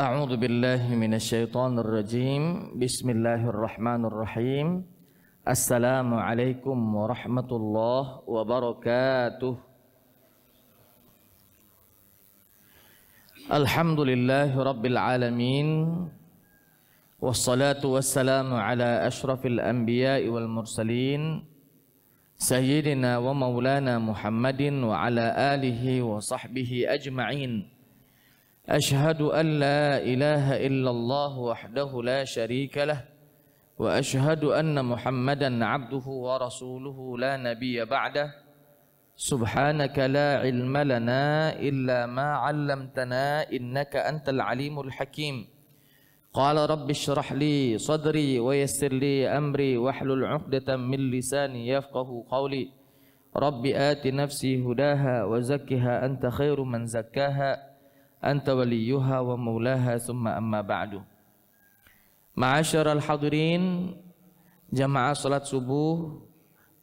أعوذ بالله من الشيطان الرجيم بسم الله الرحمن الرحيم السلام عليكم ورحمة الله وبركاته الحمد لله رب العالمين والصلاة والسلام على أشرف الأنبياء والمرسلين سيدنا ومولانا محمد وعلى آله وصحبه أجمعين أشهد أن لا إله إلا الله وحده لا شريك له وأشهد أن محمدا عبده ورسوله لا نبي بعده سبحانك لا علم لنا إلا ما علمتنا إنك أنت العليم الحكيم قال رب اشرح لي صدري ويسر لي أمري واحلل عقدة من لساني يفقه قولي رب آت نفسي هداها وزكها أنت خير من زكاها anta waliyuha wa maulaha summa amma ba'du al hadirin jamaah salat subuh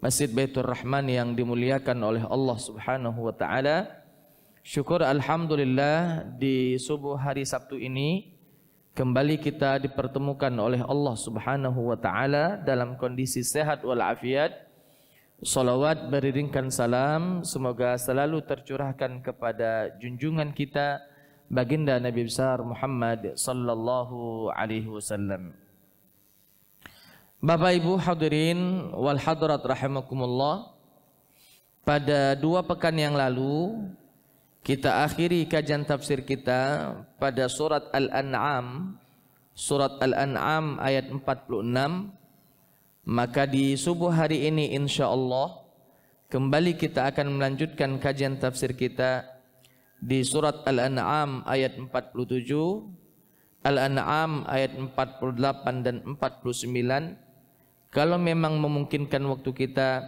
Masjid Baitur Rahman yang dimuliakan oleh Allah Subhanahu wa taala. Syukur alhamdulillah di subuh hari Sabtu ini kembali kita dipertemukan oleh Allah Subhanahu wa taala dalam kondisi sehat walafiat. Salawat beriringkan salam semoga selalu tercurahkan kepada junjungan kita baginda Nabi besar Muhammad sallallahu alaihi wasallam. Bapak Ibu hadirin wal hadirat rahimakumullah. Pada dua pekan yang lalu kita akhiri kajian tafsir kita pada surat Al-An'am surat Al-An'am ayat 46 maka di subuh hari ini insyaallah kembali kita akan melanjutkan kajian tafsir kita di surat Al-An'am ayat 47, Al-An'am ayat 48 dan 49. Kalau memang memungkinkan waktu kita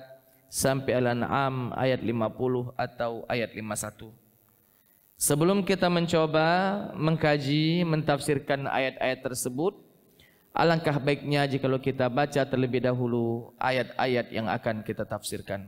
sampai Al-An'am ayat 50 atau ayat 51. Sebelum kita mencoba mengkaji, mentafsirkan ayat-ayat tersebut, alangkah baiknya jika kita baca terlebih dahulu ayat-ayat yang akan kita tafsirkan.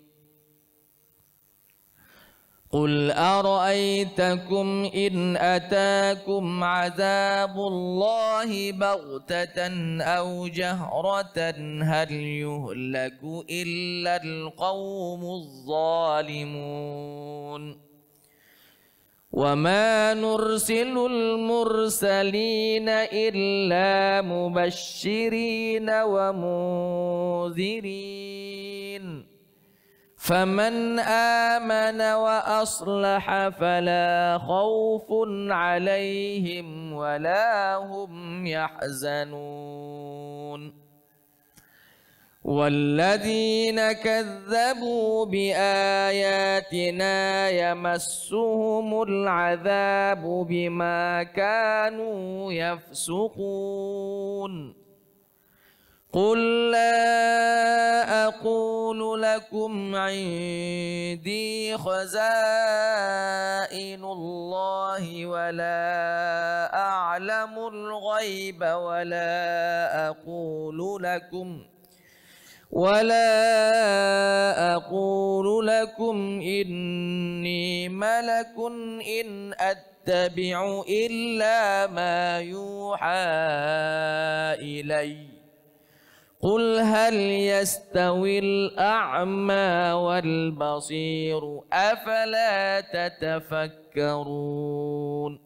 قل أرأيتكم إن أتاكم عذاب الله بغتة أو جهرة هل يهلك إلا القوم الظالمون وما نرسل المرسلين إلا مبشرين ومنذرين فمن آمن وأصلح فلا خوف عليهم ولا هم يحزنون والذين كذبوا بآياتنا يمسهم العذاب بما كانوا يفسقون قل لا أقول لكم عندي خزائن الله ولا أعلم الغيب ولا أقول لكم ولا أقول لكم إني ملك إن أتبع إلا ما يوحى إليّ قل هل يستوي الأعمى والبصير أفلا تتفكرون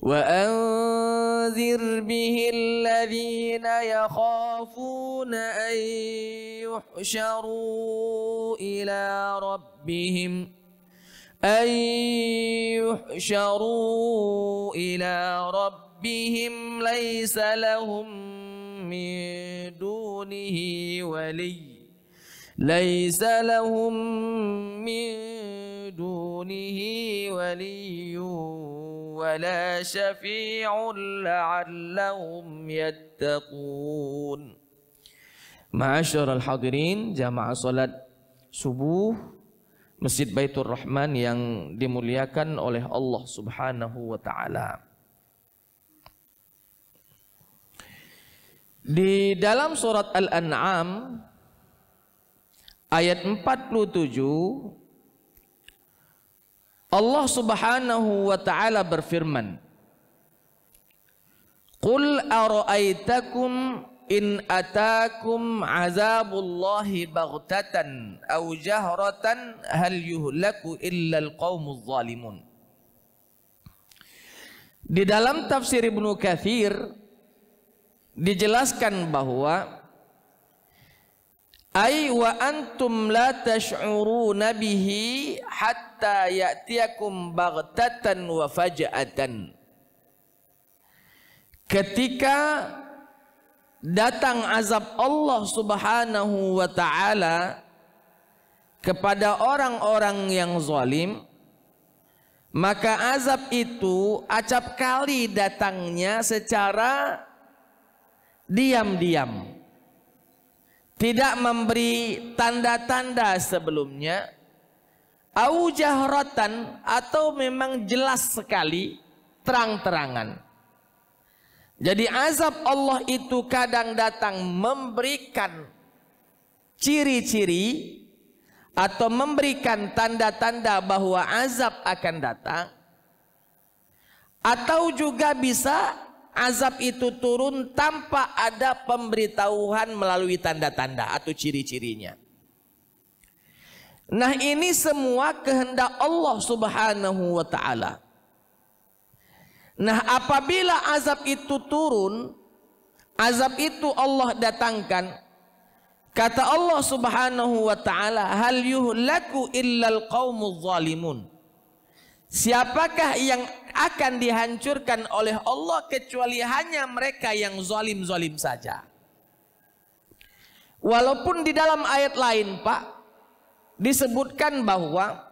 وأنذر به الذين يخافون أن يحشروا إلى ربهم أن يحشروا إلى ربهم ليس لهم من دونه ولي ليس لهم من دونه ولي ولا شفيع لعلهم يتقون معاشر الحاضرين جماعة صلاة سبوه مسجد بيت الرحمن yang dimuliakan oleh Allah Subhanahu wa taala. Di dalam surat Al-An'am ayat 47 Allah Subhanahu wa taala berfirman Qul ara'aitakum in atakum azabullahi baghtatan aw jahratan hal yuhlaku illa alqaumuz zalimun Di dalam tafsir Ibnu Katsir dijelaskan bahwa ay wa antum la tash'uruna bihi hatta ya'tiyakum baghtatan wa faj'atan ketika datang azab Allah Subhanahu wa taala kepada orang-orang yang zalim maka azab itu acap kali datangnya secara diam-diam tidak memberi tanda-tanda sebelumnya au jahratan atau memang jelas sekali terang-terangan jadi azab Allah itu kadang datang memberikan ciri-ciri atau memberikan tanda-tanda bahwa azab akan datang atau juga bisa azab itu turun tanpa ada pemberitahuan melalui tanda-tanda atau ciri-cirinya. Nah ini semua kehendak Allah subhanahu wa ta'ala. Nah apabila azab itu turun, azab itu Allah datangkan. Kata Allah subhanahu wa ta'ala, Hal yuhlaku zalimun. Siapakah yang akan dihancurkan oleh Allah kecuali hanya mereka yang zalim-zalim saja. Walaupun di dalam ayat lain, Pak, disebutkan bahwa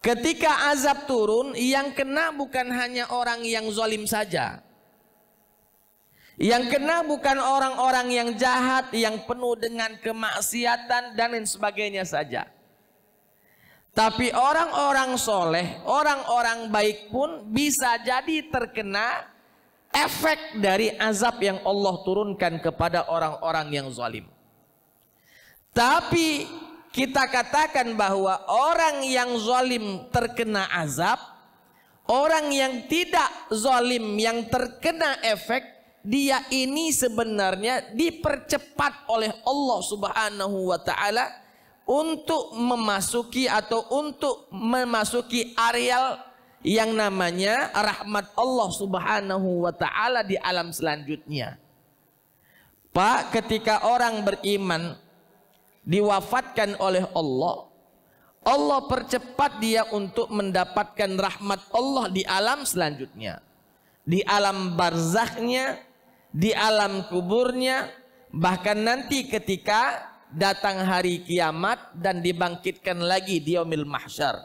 ketika azab turun yang kena bukan hanya orang yang zalim saja. Yang kena bukan orang-orang yang jahat, yang penuh dengan kemaksiatan dan lain sebagainya saja. Tapi orang-orang soleh, orang-orang baik pun bisa jadi terkena efek dari azab yang Allah turunkan kepada orang-orang yang zalim. Tapi kita katakan bahwa orang yang zalim terkena azab, orang yang tidak zalim yang terkena efek, dia ini sebenarnya dipercepat oleh Allah Subhanahu wa taala untuk memasuki atau untuk memasuki areal yang namanya rahmat Allah Subhanahu wa taala di alam selanjutnya. Pak, ketika orang beriman diwafatkan oleh Allah, Allah percepat dia untuk mendapatkan rahmat Allah di alam selanjutnya. Di alam barzakhnya, di alam kuburnya, bahkan nanti ketika datang hari kiamat dan dibangkitkan lagi di yaumil mahsyar.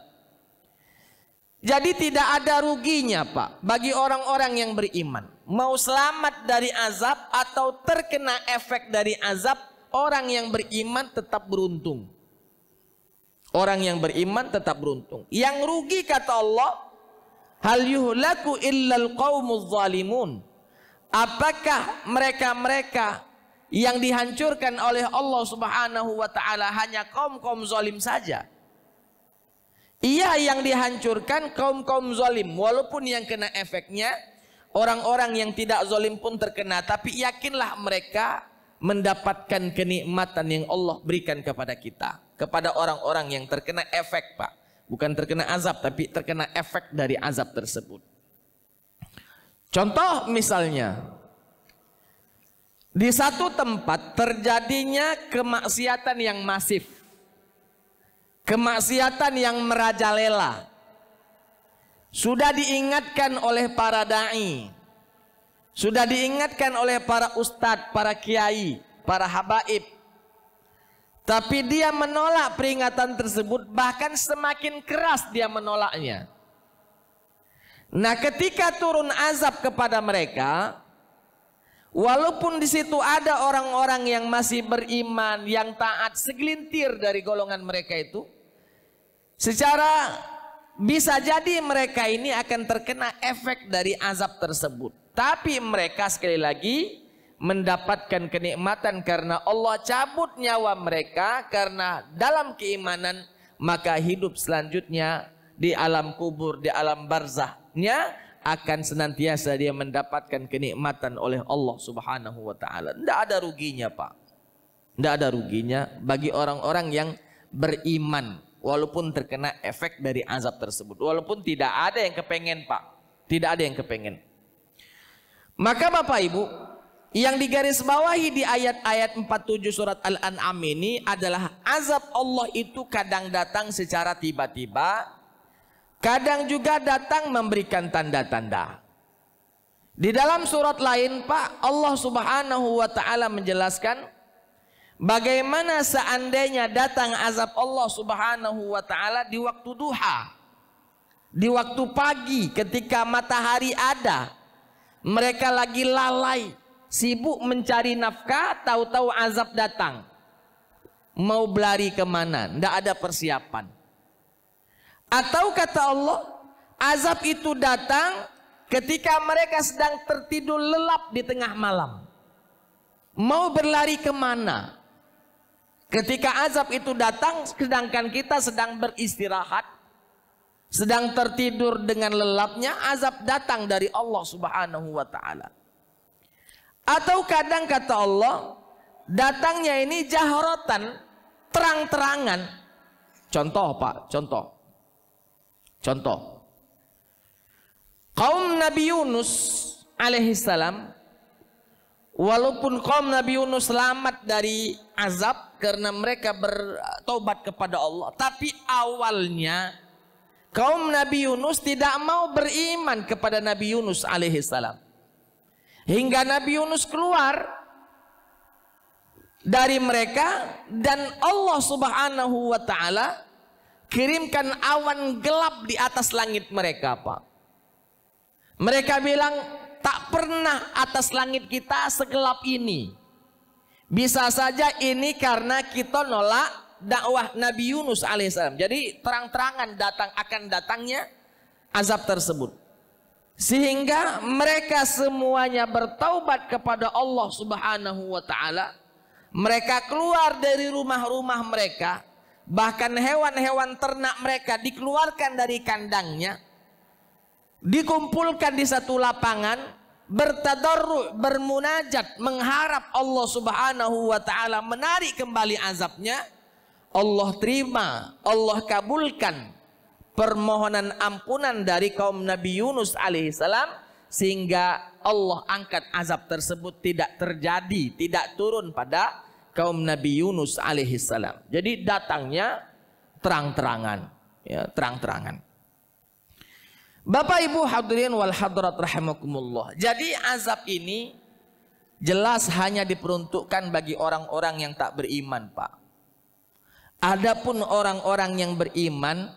Jadi tidak ada ruginya Pak bagi orang-orang yang beriman. Mau selamat dari azab atau terkena efek dari azab, orang yang beriman tetap beruntung. Orang yang beriman tetap beruntung. Yang rugi kata Allah, hal yuhlaku illal qawmul zalimun. Apakah mereka-mereka yang dihancurkan oleh Allah Subhanahu wa taala hanya kaum-kaum zalim saja. Ia yang dihancurkan kaum-kaum zalim walaupun yang kena efeknya orang-orang yang tidak zalim pun terkena tapi yakinlah mereka mendapatkan kenikmatan yang Allah berikan kepada kita kepada orang-orang yang terkena efek Pak bukan terkena azab tapi terkena efek dari azab tersebut contoh misalnya di satu tempat terjadinya kemaksiatan yang masif. Kemaksiatan yang merajalela. Sudah diingatkan oleh para da'i. Sudah diingatkan oleh para ustadz, para kiai, para habaib. Tapi dia menolak peringatan tersebut bahkan semakin keras dia menolaknya. Nah ketika turun azab kepada mereka Walaupun di situ ada orang-orang yang masih beriman, yang taat segelintir dari golongan mereka itu, secara bisa jadi mereka ini akan terkena efek dari azab tersebut. Tapi mereka sekali lagi mendapatkan kenikmatan karena Allah cabut nyawa mereka karena dalam keimanan maka hidup selanjutnya di alam kubur, di alam barzahnya akan senantiasa dia mendapatkan kenikmatan oleh Allah Subhanahu wa taala. Tidak ada ruginya, Pak. Tidak ada ruginya bagi orang-orang yang beriman walaupun terkena efek dari azab tersebut. Walaupun tidak ada yang kepengen, Pak. Tidak ada yang kepengen. Maka Bapak Ibu, yang digaris bawahi di ayat-ayat 47 surat Al-An'am ini adalah azab Allah itu kadang datang secara tiba-tiba Kadang juga datang memberikan tanda-tanda. Di dalam surat lain, Pak, Allah Subhanahu wa taala menjelaskan bagaimana seandainya datang azab Allah Subhanahu wa taala di waktu duha. Di waktu pagi ketika matahari ada, mereka lagi lalai, sibuk mencari nafkah, tahu-tahu azab datang. Mau berlari kemana? Tidak ada persiapan. Atau kata Allah, azab itu datang ketika mereka sedang tertidur lelap di tengah malam. Mau berlari kemana? Ketika azab itu datang, sedangkan kita sedang beristirahat, sedang tertidur dengan lelapnya, azab datang dari Allah Subhanahu wa Ta'ala. Atau kadang kata Allah, datangnya ini jahrotan, terang-terangan. Contoh, Pak, contoh. Contoh. Kaum Nabi Yunus alaihissalam walaupun kaum Nabi Yunus selamat dari azab karena mereka bertobat kepada Allah, tapi awalnya kaum Nabi Yunus tidak mau beriman kepada Nabi Yunus alaihissalam. Hingga Nabi Yunus keluar dari mereka dan Allah Subhanahu wa taala kirimkan awan gelap di atas langit mereka Pak mereka bilang tak pernah atas langit kita segelap ini bisa saja ini karena kita nolak dakwah Nabi Yunus alaihissalam jadi terang-terangan datang akan datangnya azab tersebut sehingga mereka semuanya bertaubat kepada Allah Subhanahu wa taala mereka keluar dari rumah-rumah mereka Bahkan hewan-hewan ternak mereka dikeluarkan dari kandangnya, dikumpulkan di satu lapangan, bertadarru, bermunajat, mengharap Allah Subhanahu wa taala menarik kembali azabnya. Allah terima, Allah kabulkan permohonan ampunan dari kaum Nabi Yunus alaihissalam sehingga Allah angkat azab tersebut tidak terjadi, tidak turun pada kaum Nabi Yunus alaihissalam. Jadi datangnya terang-terangan, ya, terang-terangan. Bapak Ibu hadirin wal hadirat rahimakumullah. Jadi azab ini jelas hanya diperuntukkan bagi orang-orang yang tak beriman, Pak. Adapun orang-orang yang beriman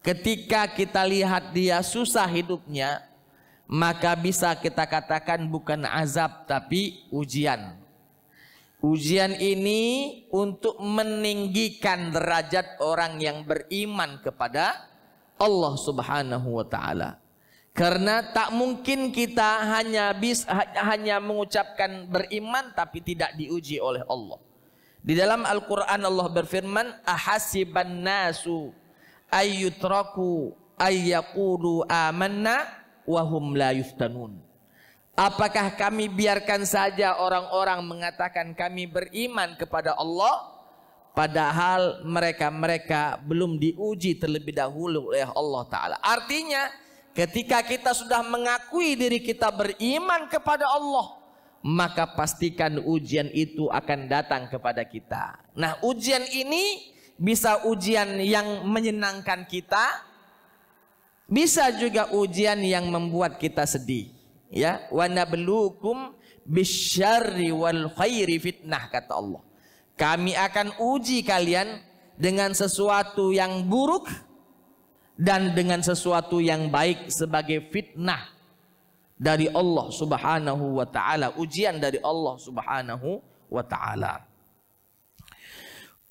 ketika kita lihat dia susah hidupnya, maka bisa kita katakan bukan azab tapi ujian. Ujian ini untuk meninggikan derajat orang yang beriman kepada Allah Subhanahu wa taala. Karena tak mungkin kita hanya bis, hanya mengucapkan beriman tapi tidak diuji oleh Allah. Di dalam Al-Qur'an Allah berfirman, "Ahasiban nasu ayyutraku ayyaqulu amanna wa hum la yuftanun." Apakah kami biarkan saja orang-orang mengatakan kami beriman kepada Allah padahal mereka-mereka belum diuji terlebih dahulu oleh Allah taala. Artinya, ketika kita sudah mengakui diri kita beriman kepada Allah, maka pastikan ujian itu akan datang kepada kita. Nah, ujian ini bisa ujian yang menyenangkan kita, bisa juga ujian yang membuat kita sedih ya wa nabluukum bisyarri wal khairi fitnah kata Allah kami akan uji kalian dengan sesuatu yang buruk dan dengan sesuatu yang baik sebagai fitnah dari Allah Subhanahu wa taala ujian dari Allah Subhanahu wa taala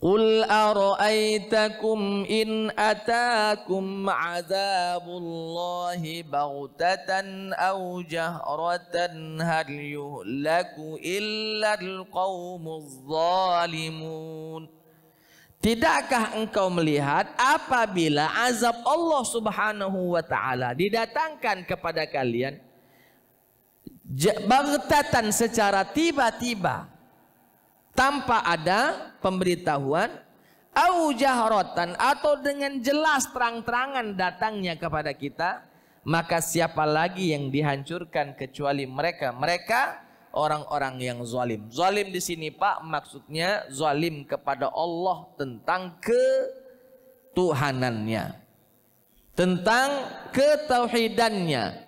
قل أرأيتكم إن أتاكم عذاب الله بغتة أو جهرة هل يهلك إلا القوم الظالمون Tidakkah engkau melihat apabila azab Allah subhanahu wa ta'ala didatangkan kepada kalian Bagtatan secara tiba-tiba tanpa ada pemberitahuan au atau dengan jelas terang-terangan datangnya kepada kita maka siapa lagi yang dihancurkan kecuali mereka mereka orang-orang yang zalim. Zalim di sini Pak maksudnya zalim kepada Allah tentang ketuhanannya. Tentang ketauhidannya.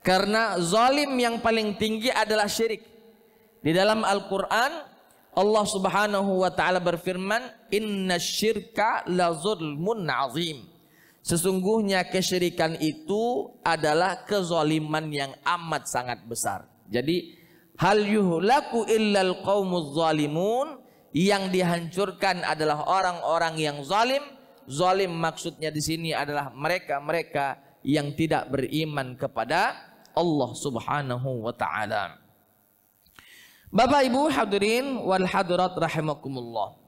Karena zalim yang paling tinggi adalah syirik. Di dalam Al-Qur'an Allah Subhanahu wa taala berfirman Inna innasyirka lazulmun azim sesungguhnya kesyirikan itu adalah kezaliman yang amat sangat besar jadi hal yuhlaku illal qaumuz zalimun yang dihancurkan adalah orang-orang yang zalim zalim maksudnya di sini adalah mereka-mereka yang tidak beriman kepada Allah Subhanahu wa taala Bapak Ibu hadirin wal hadirat rahimakumullah.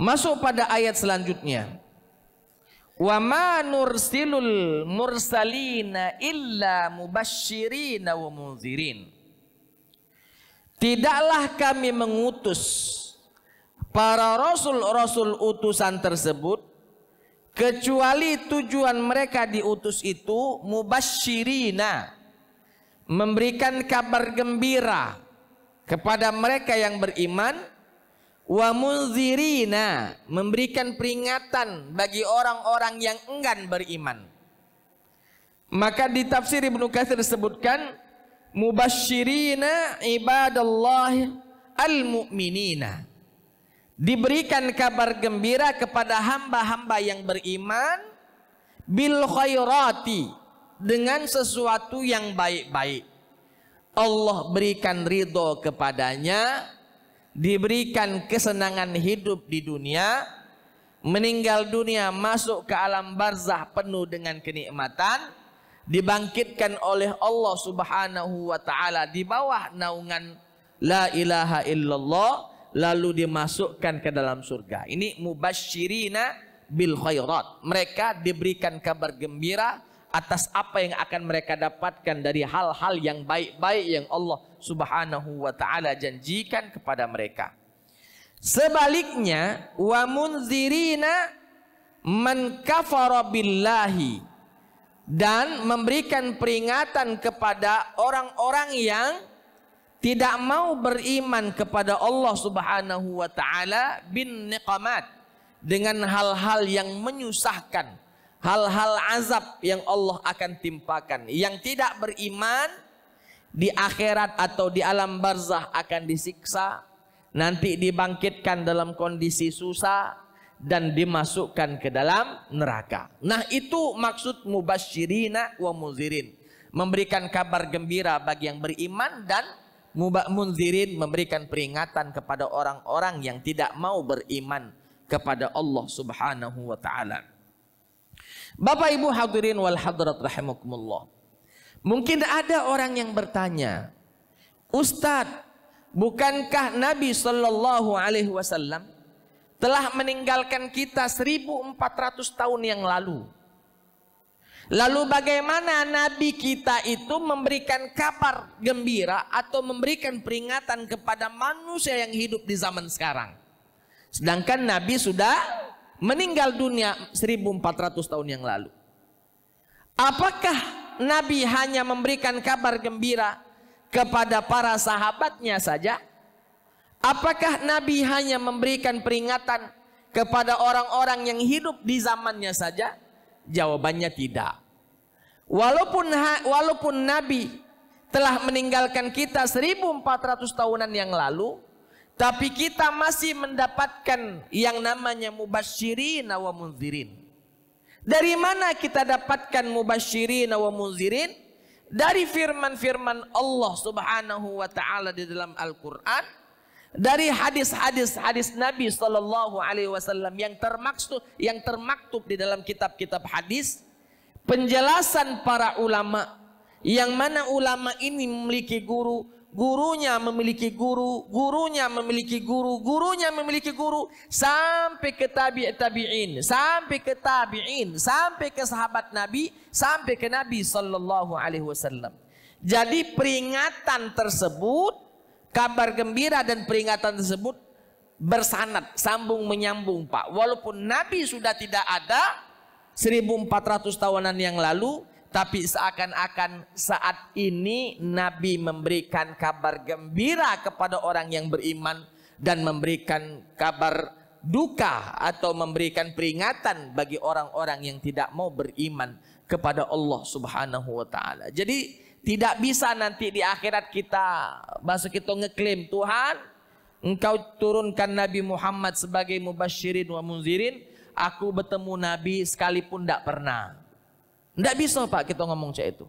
Masuk pada ayat selanjutnya. Wa ma nursilul mursalina illa mubashirina wa munzirin. Tidaklah kami mengutus para rasul-rasul utusan tersebut kecuali tujuan mereka diutus itu mubashirina memberikan kabar gembira kepada mereka yang beriman wa munzirina memberikan peringatan bagi orang-orang yang enggan beriman maka di tafsir Ibnu Katsir disebutkan mubasyirina ibadallah al-mu'minina diberikan kabar gembira kepada hamba-hamba yang beriman bil khairati dengan sesuatu yang baik-baik Allah berikan ridho kepadanya, diberikan kesenangan hidup di dunia, meninggal dunia masuk ke alam barzah penuh dengan kenikmatan, dibangkitkan oleh Allah Subhanahu wa taala di bawah naungan la ilaha illallah lalu dimasukkan ke dalam surga. Ini mubashirina bil khairat. Mereka diberikan kabar gembira atas apa yang akan mereka dapatkan dari hal-hal yang baik-baik yang Allah Subhanahu wa taala janjikan kepada mereka. Sebaliknya wa munzirina man kafara billahi dan memberikan peringatan kepada orang-orang yang tidak mau beriman kepada Allah Subhanahu wa taala bin niqamat dengan hal-hal yang menyusahkan hal-hal azab yang Allah akan timpakan. Yang tidak beriman di akhirat atau di alam barzah akan disiksa, nanti dibangkitkan dalam kondisi susah dan dimasukkan ke dalam neraka. Nah, itu maksud mubasyirina wa muzirin, memberikan kabar gembira bagi yang beriman dan muzirin memberikan peringatan kepada orang-orang yang tidak mau beriman kepada Allah Subhanahu wa taala. Bapak Ibu hadirin wal hadirat rahimakumullah. Mungkin ada orang yang bertanya, Ustadz, bukankah Nabi sallallahu Alaihi Wasallam telah meninggalkan kita 1400 tahun yang lalu? Lalu bagaimana Nabi kita itu memberikan kabar gembira atau memberikan peringatan kepada manusia yang hidup di zaman sekarang? Sedangkan Nabi sudah meninggal dunia 1400 tahun yang lalu. Apakah Nabi hanya memberikan kabar gembira kepada para sahabatnya saja? Apakah Nabi hanya memberikan peringatan kepada orang-orang yang hidup di zamannya saja? Jawabannya tidak. Walaupun walaupun Nabi telah meninggalkan kita 1400 tahunan yang lalu, tapi kita masih mendapatkan yang namanya mubashirin, wa munzirin. Dari mana kita dapatkan mubashirin, wa munzirin? Dari firman-firman Allah Subhanahu wa taala di dalam Al-Qur'an, dari hadis-hadis hadis Nabi sallallahu alaihi wasallam yang termaksud yang termaktub di dalam kitab-kitab hadis, penjelasan para ulama yang mana ulama ini memiliki guru, gurunya memiliki guru, gurunya memiliki guru, gurunya memiliki guru sampai ke tabi' tabi'in, sampai ke tabi'in, sampai ke sahabat Nabi, sampai ke Nabi sallallahu alaihi wasallam. Jadi peringatan tersebut, kabar gembira dan peringatan tersebut bersanad, sambung menyambung, Pak. Walaupun Nabi sudah tidak ada 1400 tahunan yang lalu, tapi seakan-akan saat ini Nabi memberikan kabar gembira kepada orang yang beriman dan memberikan kabar duka atau memberikan peringatan bagi orang-orang yang tidak mau beriman kepada Allah Subhanahu wa taala. Jadi tidak bisa nanti di akhirat kita bahasa kita ngeklaim Tuhan engkau turunkan Nabi Muhammad sebagai mubasyirin wa munzirin aku bertemu Nabi sekalipun tidak pernah tidak bisa Pak kita ngomong cek itu.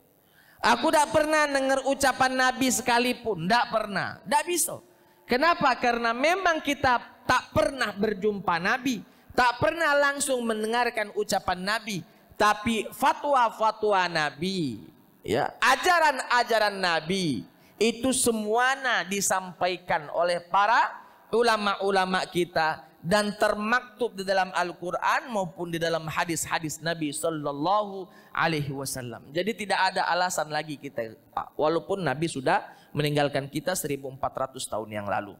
Aku tidak pernah dengar ucapan Nabi sekalipun. Tidak pernah. Tidak bisa. Kenapa? Karena memang kita tak pernah berjumpa Nabi. Tak pernah langsung mendengarkan ucapan Nabi. Tapi fatwa-fatwa Nabi. ya Ajaran-ajaran Nabi. Itu semuanya disampaikan oleh para ulama-ulama kita dan termaktub di dalam Al-Quran maupun di dalam hadis-hadis Nabi Sallallahu Alaihi Wasallam. Jadi tidak ada alasan lagi kita, walaupun Nabi sudah meninggalkan kita 1400 tahun yang lalu.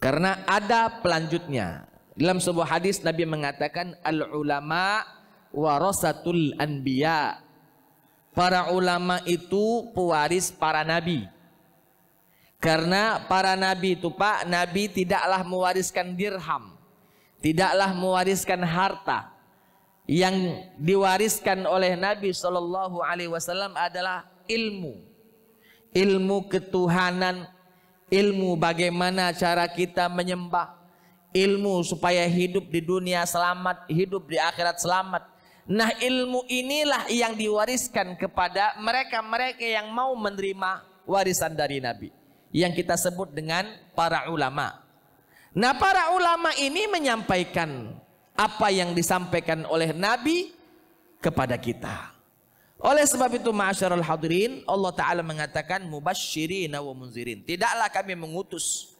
Karena ada pelanjutnya. Dalam sebuah hadis Nabi mengatakan al-ulama warasatul anbiya. Para ulama itu pewaris para nabi. Karena para nabi itu Pak, nabi tidaklah mewariskan dirham. Tidaklah mewariskan harta. Yang diwariskan oleh Nabi Shallallahu alaihi wasallam adalah ilmu. Ilmu ketuhanan, ilmu bagaimana cara kita menyembah, ilmu supaya hidup di dunia selamat, hidup di akhirat selamat. Nah, ilmu inilah yang diwariskan kepada mereka-mereka yang mau menerima warisan dari Nabi yang kita sebut dengan para ulama. Nah, para ulama ini menyampaikan apa yang disampaikan oleh Nabi kepada kita. Oleh sebab itu ma'asyiral hadirin, Allah taala mengatakan Mubashirin, wa munzirin. Tidaklah kami mengutus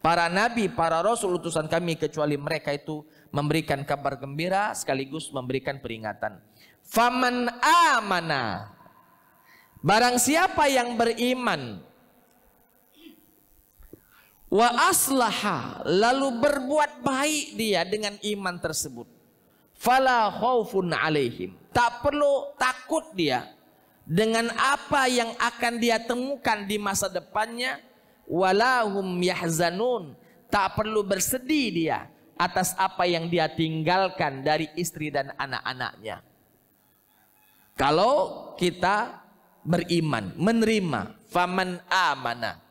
para nabi, para rasul utusan kami kecuali mereka itu memberikan kabar gembira sekaligus memberikan peringatan. Faman amana Barang siapa yang beriman Wa aslaha lalu berbuat baik dia dengan iman tersebut. Fala khaufun alaihim. Tak perlu takut dia dengan apa yang akan dia temukan di masa depannya walahum yahzanun tak perlu bersedih dia atas apa yang dia tinggalkan dari istri dan anak-anaknya kalau kita beriman menerima faman amana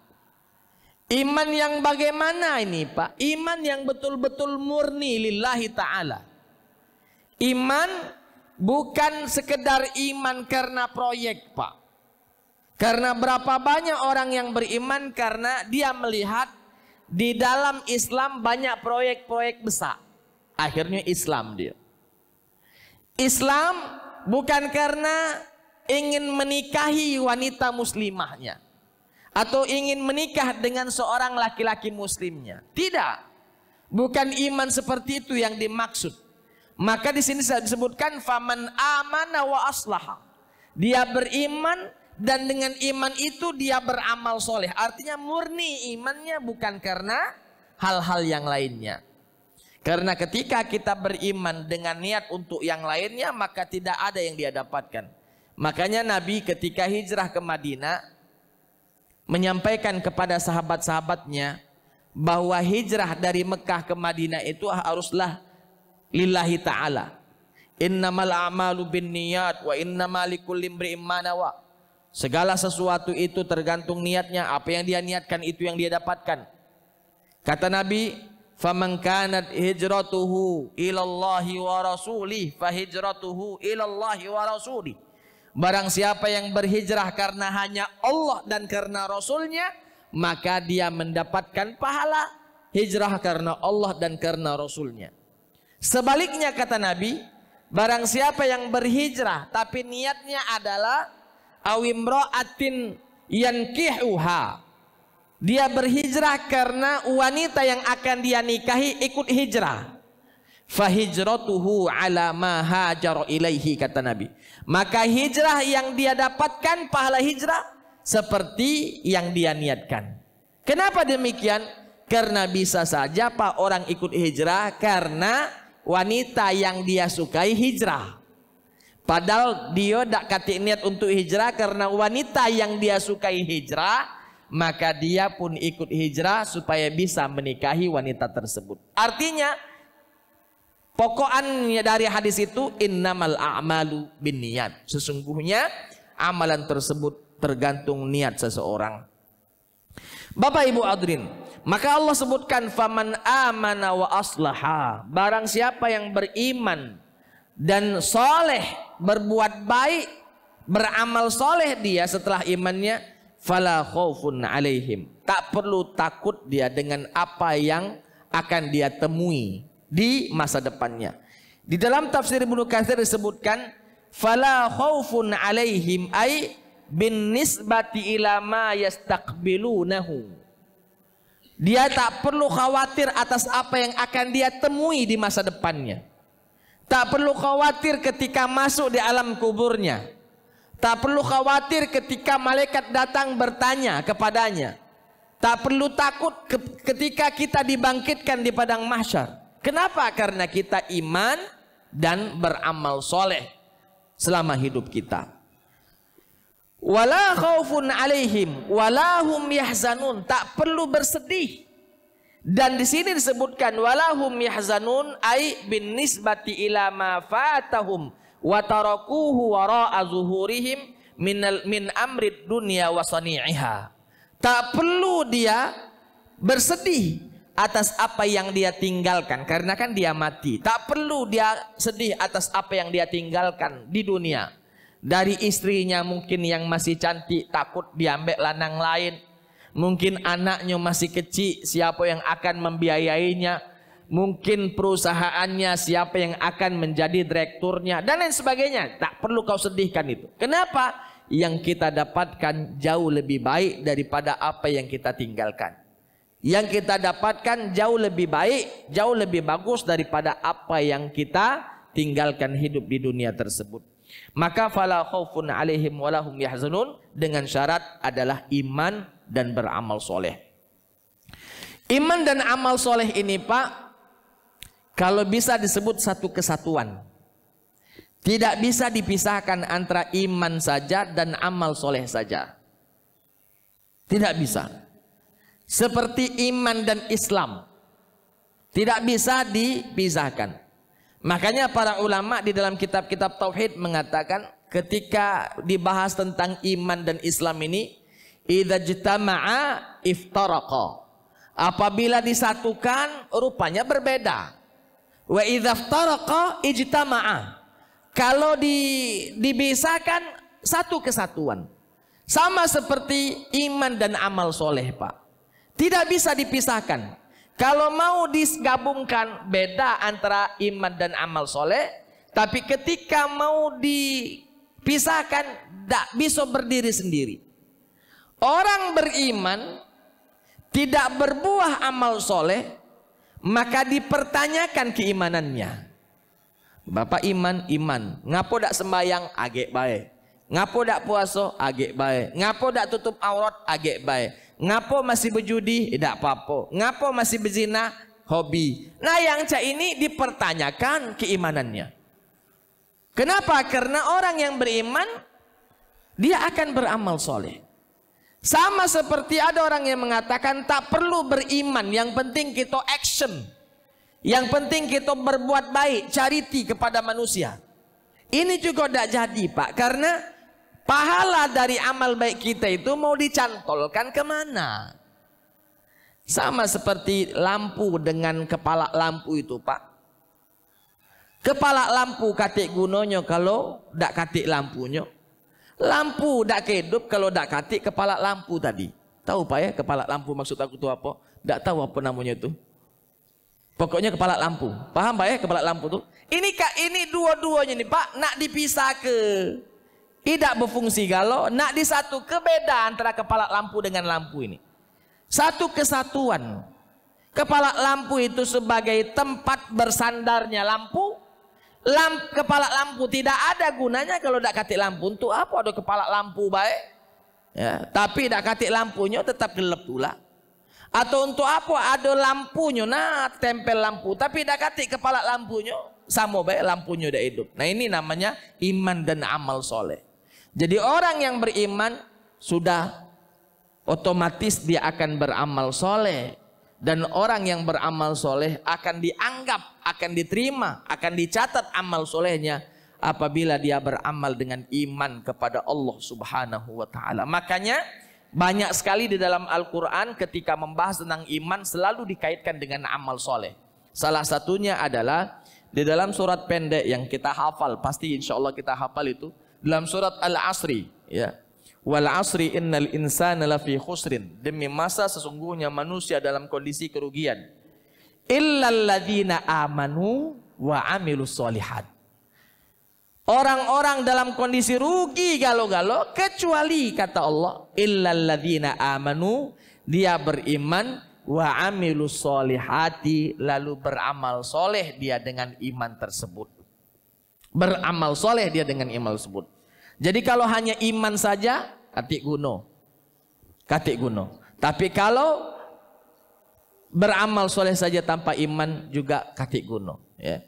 Iman yang bagaimana ini Pak? Iman yang betul-betul murni lillahi ta'ala. Iman bukan sekedar iman karena proyek Pak. Karena berapa banyak orang yang beriman karena dia melihat di dalam Islam banyak proyek-proyek besar. Akhirnya Islam dia. Islam bukan karena ingin menikahi wanita muslimahnya atau ingin menikah dengan seorang laki-laki muslimnya. Tidak. Bukan iman seperti itu yang dimaksud. Maka di sini disebutkan faman amana wa aslaha. Dia beriman dan dengan iman itu dia beramal soleh. Artinya murni imannya bukan karena hal-hal yang lainnya. Karena ketika kita beriman dengan niat untuk yang lainnya maka tidak ada yang dia dapatkan. Makanya Nabi ketika hijrah ke Madinah menyampaikan kepada sahabat-sahabatnya bahwa hijrah dari Mekah ke Madinah itu haruslah lillahi ta'ala. Innamal a'malu bin niyat wa innamal likulli Segala sesuatu itu tergantung niatnya, apa yang dia niatkan itu yang dia dapatkan. Kata Nabi, "Faman kanat hijratuhu ilallahi wa rasuli fa hijratuhu ilallahi wa Barang siapa yang berhijrah karena hanya Allah dan karena Rasulnya, maka dia mendapatkan pahala hijrah karena Allah dan karena Rasulnya. Sebaliknya kata Nabi, barang siapa yang berhijrah tapi niatnya adalah awimro'atin yankihuha. Dia berhijrah karena wanita yang akan dia nikahi ikut hijrah. Fahijratuhu ala ma hajar ilaihi kata Nabi. Maka hijrah yang dia dapatkan pahala hijrah seperti yang dia niatkan. Kenapa demikian? Karena bisa saja Pak orang ikut hijrah karena wanita yang dia sukai hijrah. Padahal dia tidak kati niat untuk hijrah karena wanita yang dia sukai hijrah, maka dia pun ikut hijrah supaya bisa menikahi wanita tersebut. Artinya, Pokokannya dari hadis itu innamal a'malu bin niat. Sesungguhnya amalan tersebut tergantung niat seseorang. Bapak Ibu Adrin, maka Allah sebutkan faman amana wa aslaha. Barang siapa yang beriman dan soleh berbuat baik beramal soleh dia setelah imannya fala khaufun alaihim tak perlu takut dia dengan apa yang akan dia temui di masa depannya. Di dalam tafsir Ibnu Katsir disebutkan fala khaufun alaihim ai bin nisbati ila ma yastaqbilunahu. Dia tak perlu khawatir atas apa yang akan dia temui di masa depannya. Tak perlu khawatir ketika masuk di alam kuburnya. Tak perlu khawatir ketika malaikat datang bertanya kepadanya. Tak perlu takut ketika kita dibangkitkan di padang mahsyar. Kenapa? Karena kita iman dan beramal soleh selama hidup kita. Wala khaufun alaihim walahum yahzanun. Tak perlu bersedih. Dan di sini disebutkan walahum yahzanun ai bin nisbati ila ma fatahum wa tarakuhu wara'a zuhurihim min min amrid dunya wa sani'iha. Tak perlu dia bersedih atas apa yang dia tinggalkan karena kan dia mati. Tak perlu dia sedih atas apa yang dia tinggalkan di dunia. Dari istrinya mungkin yang masih cantik takut diambil lanang lain. Mungkin anaknya masih kecil siapa yang akan membiayainya. Mungkin perusahaannya siapa yang akan menjadi direkturnya dan lain sebagainya. Tak perlu kau sedihkan itu. Kenapa? Yang kita dapatkan jauh lebih baik daripada apa yang kita tinggalkan yang kita dapatkan jauh lebih baik, jauh lebih bagus daripada apa yang kita tinggalkan hidup di dunia tersebut. Maka fala khaufun alaihim walahum yahzanun dengan syarat adalah iman dan beramal soleh. Iman dan amal soleh ini pak kalau bisa disebut satu kesatuan. Tidak bisa dipisahkan antara iman saja dan amal soleh saja. Tidak bisa seperti iman dan Islam tidak bisa dipisahkan makanya para ulama di dalam kitab-kitab tauhid mengatakan ketika dibahas tentang iman dan Islam ini idza iftaraqa apabila disatukan rupanya berbeda wa idza iftaraqa ijtama'a kalau di, satu kesatuan sama seperti iman dan amal soleh pak tidak bisa dipisahkan. Kalau mau digabungkan beda antara iman dan amal soleh. Tapi ketika mau dipisahkan tidak bisa berdiri sendiri. Orang beriman tidak berbuah amal soleh. Maka dipertanyakan keimanannya. Bapak iman, iman. Ngapo dak sembayang, agak baik. Ngapo puasa puasa, agak baik. Ngapo tutup aurat, agak baik. Ngapo masih berjudi? Tidak apa-apa. Ngapo masih berzina? Hobi. Nah yang cak ini dipertanyakan keimanannya. Kenapa? Karena orang yang beriman dia akan beramal soleh. Sama seperti ada orang yang mengatakan tak perlu beriman, yang penting kita action. Yang penting kita berbuat baik, cariti kepada manusia. Ini juga tidak jadi Pak, karena Pahala dari amal baik kita itu mau dicantolkan kemana? Sama seperti lampu dengan kepala lampu itu pak. Kepala lampu katik gunonyo kalau dak katik lampunya, Lampu dak kehidup kalau dak katik kepala lampu tadi. Tahu pak ya kepala lampu maksud aku itu apa? Dak tahu apa namanya itu. Pokoknya kepala lampu. Paham pak ya kepala lampu tuh? Ini kak ini dua-duanya nih pak nak dipisah ke tidak berfungsi kalau nak di satu kebeda antara kepala lampu dengan lampu ini. Satu kesatuan. Kepala lampu itu sebagai tempat bersandarnya lampu. Lamp, kepala lampu tidak ada gunanya kalau tidak katik lampu. Untuk apa ada kepala lampu baik? Ya, tapi tidak katik lampunya tetap gelap pula. Atau untuk apa ada lampunya? Nah, tempel lampu. Tapi tidak katik kepala lampunya sama baik lampunya udah hidup. Nah ini namanya iman dan amal soleh. Jadi orang yang beriman sudah otomatis dia akan beramal soleh. Dan orang yang beramal soleh akan dianggap, akan diterima, akan dicatat amal solehnya apabila dia beramal dengan iman kepada Allah subhanahu wa ta'ala. Makanya banyak sekali di dalam Al-Quran ketika membahas tentang iman selalu dikaitkan dengan amal soleh. Salah satunya adalah di dalam surat pendek yang kita hafal, pasti insya Allah kita hafal itu dalam surat Al-Asri ya. Wal asri innal insana lafi khusrin. Demi masa sesungguhnya manusia dalam kondisi kerugian. Illal ladzina amanu wa amilus solihat. Orang-orang dalam kondisi rugi galau-galau kecuali kata Allah illal ladzina amanu dia beriman wa amilus solihati lalu beramal soleh dia dengan iman tersebut beramal soleh dia dengan iman tersebut. Jadi kalau hanya iman saja, katik guno. Katik guno. Tapi kalau beramal soleh saja tanpa iman juga katik guno. Ya.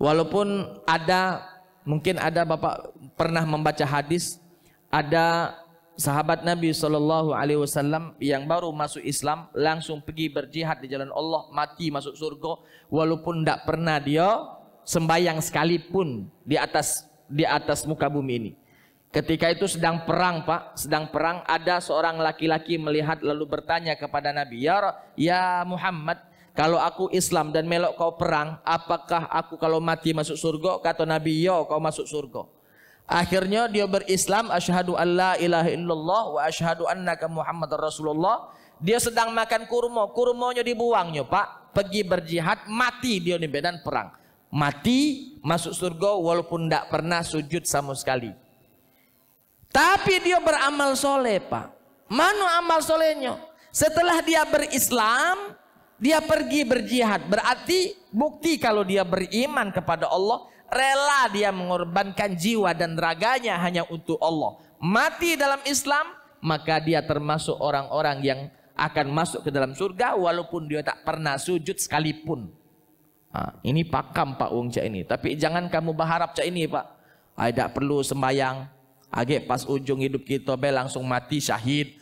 Walaupun ada, mungkin ada Bapak pernah membaca hadis, ada sahabat Nabi Shallallahu Alaihi Wasallam yang baru masuk Islam langsung pergi berjihad di jalan Allah mati masuk surga walaupun tidak pernah dia sembayang sekalipun di atas di atas muka bumi ini. Ketika itu sedang perang pak, sedang perang ada seorang laki-laki melihat lalu bertanya kepada Nabi, ya, ya Muhammad, kalau aku Islam dan melok kau perang, apakah aku kalau mati masuk surga? Kata Nabi, ya kau masuk surga. Akhirnya dia berislam, asyhadu alla ilaha illallah wa asyhadu annaka Muhammad Rasulullah. Dia sedang makan kurma, kurmanya dibuangnya pak, pergi berjihad, mati dia di medan perang mati masuk surga walaupun tidak pernah sujud sama sekali. Tapi dia beramal soleh pak. Mana amal solehnya? Setelah dia berislam, dia pergi berjihad. Berarti bukti kalau dia beriman kepada Allah, rela dia mengorbankan jiwa dan raganya hanya untuk Allah. Mati dalam Islam, maka dia termasuk orang-orang yang akan masuk ke dalam surga walaupun dia tak pernah sujud sekalipun ini pakam Pak Wong cak ini. Tapi jangan kamu berharap cak ini Pak. Tidak perlu sembayang. Agak pas ujung hidup kita be langsung mati syahid.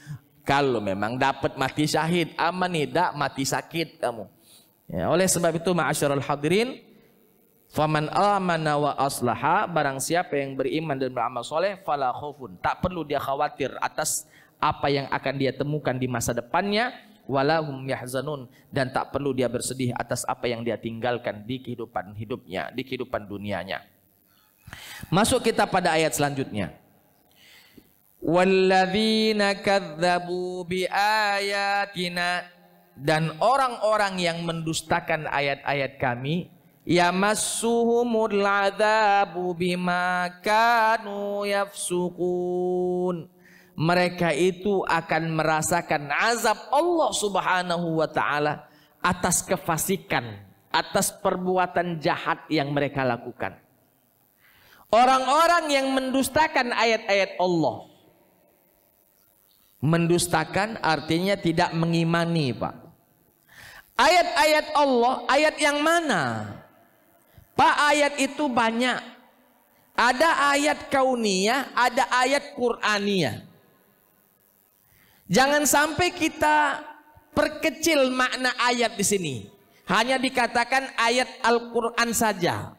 Kalau memang dapat mati syahid, aman tidak mati sakit kamu. Ya, oleh sebab itu ma'asyiral hadirin, faman amana wa aslaha, barang siapa yang beriman dan beramal soleh, fala Tak perlu dia khawatir atas apa yang akan dia temukan di masa depannya walahum yahzanun dan tak perlu dia bersedih atas apa yang dia tinggalkan di kehidupan hidupnya, di kehidupan dunianya. Masuk kita pada ayat selanjutnya. Walladzina kadzabu biayatina dan orang-orang yang mendustakan ayat-ayat kami yamassuhumul adzabu bima kanu yafsukun mereka itu akan merasakan azab Allah Subhanahu wa taala atas kefasikan, atas perbuatan jahat yang mereka lakukan. Orang-orang yang mendustakan ayat-ayat Allah. Mendustakan artinya tidak mengimani, Pak. Ayat-ayat Allah, ayat yang mana? Pak, ayat itu banyak. Ada ayat kauniyah, ada ayat Qur'aniyah. Jangan sampai kita perkecil makna ayat di sini. Hanya dikatakan ayat Al-Qur'an saja.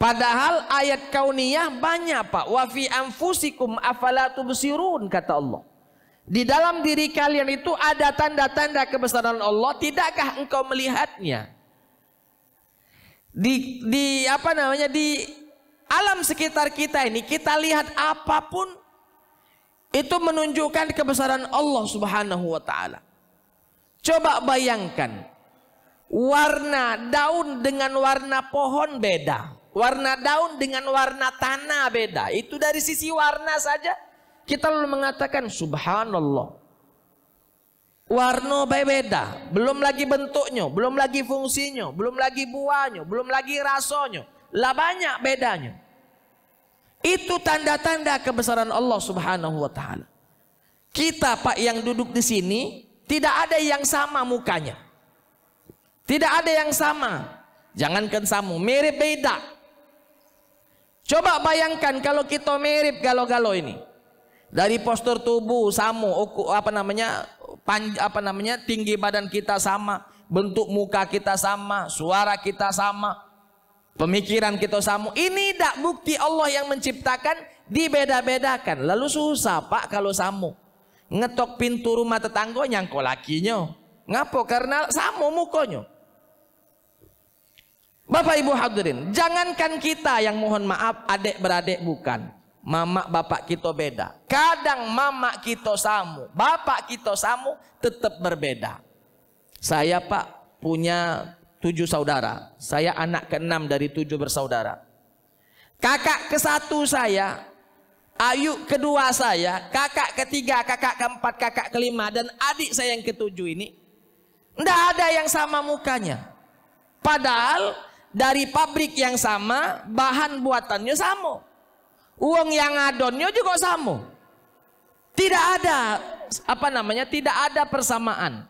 Padahal ayat kauniyah banyak Pak. Wa fi anfusikum afala kata Allah. Di dalam diri kalian itu ada tanda-tanda kebesaran Allah, tidakkah engkau melihatnya? Di di apa namanya di alam sekitar kita ini kita lihat apapun itu menunjukkan kebesaran Allah Subhanahu wa taala. Coba bayangkan warna daun dengan warna pohon beda. Warna daun dengan warna tanah beda. Itu dari sisi warna saja kita lalu mengatakan subhanallah. Warna beda, belum lagi bentuknya, belum lagi fungsinya, belum lagi buahnya, belum lagi rasanya. Lah banyak bedanya. Itu tanda-tanda kebesaran Allah Subhanahu wa taala. Kita Pak yang duduk di sini tidak ada yang sama mukanya. Tidak ada yang sama. Jangankan sama, mirip beda. Coba bayangkan kalau kita mirip galo-galo ini. Dari postur tubuh sama, apa namanya? Panj, apa namanya? tinggi badan kita sama, bentuk muka kita sama, suara kita sama, Pemikiran kita samu ini tidak bukti Allah yang menciptakan dibeda-bedakan. Lalu susah pak kalau samu ngetok pintu rumah tetangga nyangko lakinya. Ngapo? Karena samu mukonyo. Bapak Ibu hadirin, jangankan kita yang mohon maaf adik beradik bukan. Mama bapak kita beda. Kadang mama kita samu, bapak kita samu tetap berbeda. Saya pak punya tujuh saudara. Saya anak keenam dari tujuh bersaudara. Kakak ke satu saya, Ayu kedua saya, kakak ketiga, kakak keempat, kakak kelima, dan adik saya yang ketujuh ini, tidak ada yang sama mukanya. Padahal dari pabrik yang sama, bahan buatannya sama. Uang yang adonnya juga sama. Tidak ada apa namanya? Tidak ada persamaan.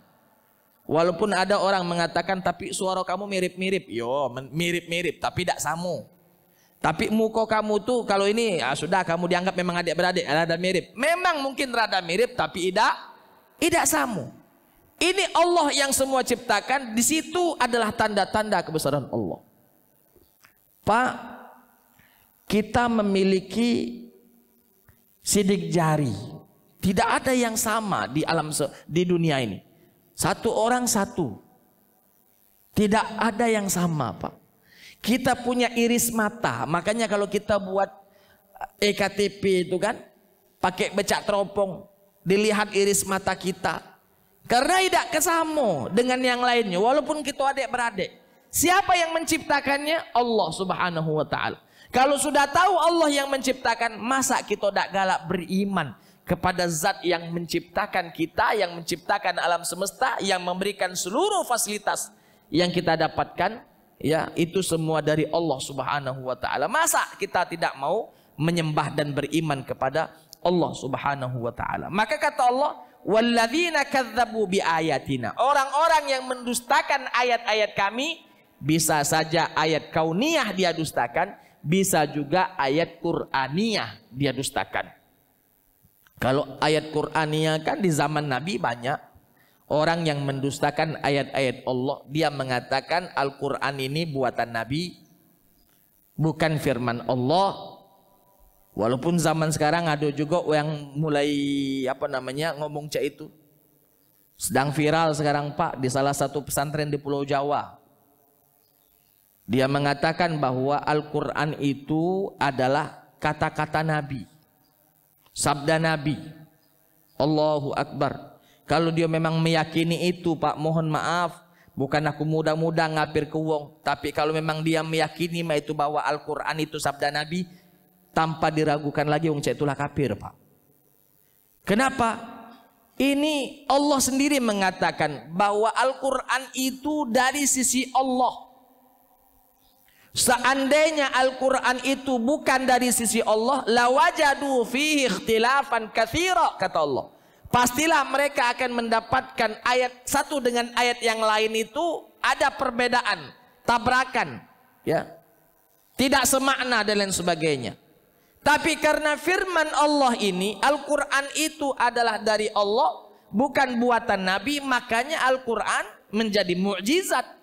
Walaupun ada orang mengatakan tapi suara kamu mirip-mirip. Yo, mirip-mirip tapi tidak samu. Tapi muka kamu tuh kalau ini ya sudah kamu dianggap memang adik-beradik, rada mirip. Memang mungkin rada mirip tapi tidak tidak samu. Ini Allah yang semua ciptakan, di situ adalah tanda-tanda kebesaran Allah. Pak, kita memiliki sidik jari. Tidak ada yang sama di alam di dunia ini. Satu orang satu. Tidak ada yang sama, Pak. Kita punya iris mata, makanya kalau kita buat EKTP eh, e itu kan pakai becak teropong, dilihat iris mata kita. Karena tidak kesama dengan yang lainnya, walaupun kita adik beradik. Siapa yang menciptakannya? Allah Subhanahu wa taala. Kalau sudah tahu Allah yang menciptakan, masa kita tidak galak beriman? kepada zat yang menciptakan kita, yang menciptakan alam semesta, yang memberikan seluruh fasilitas yang kita dapatkan, ya itu semua dari Allah Subhanahu wa taala. Masa kita tidak mau menyembah dan beriman kepada Allah Subhanahu wa taala? Maka kata Allah, "Walladzina kadzdzabu biayatina." Orang-orang yang mendustakan ayat-ayat kami, bisa saja ayat kauniyah dia dustakan, bisa juga ayat Qur'aniyah dia dustakan. Kalau ayat Qur'ania kan di zaman Nabi banyak orang yang mendustakan ayat-ayat Allah. Dia mengatakan Al-Qur'an ini buatan Nabi bukan firman Allah. Walaupun zaman sekarang ada juga yang mulai apa namanya ngomong cek itu. Sedang viral sekarang Pak di salah satu pesantren di Pulau Jawa. Dia mengatakan bahwa Al-Quran itu adalah kata-kata Nabi sabda Nabi Allahu Akbar kalau dia memang meyakini itu Pak mohon maaf bukan aku mudah-mudah ngapir ke wong tapi kalau memang dia meyakini ma itu bahwa Al-Qur'an itu sabda Nabi tanpa diragukan lagi wong cek itulah kapir, Pak kenapa ini Allah sendiri mengatakan bahwa Al-Quran itu dari sisi Allah. Seandainya Al-Quran itu bukan dari sisi Allah, lawajadu fihi ikhtilafan kathira, kata Allah. Pastilah mereka akan mendapatkan ayat satu dengan ayat yang lain itu ada perbedaan, tabrakan, ya. Tidak semakna dan lain sebagainya. Tapi karena firman Allah ini, Al-Quran itu adalah dari Allah, bukan buatan Nabi, makanya Al-Quran menjadi mukjizat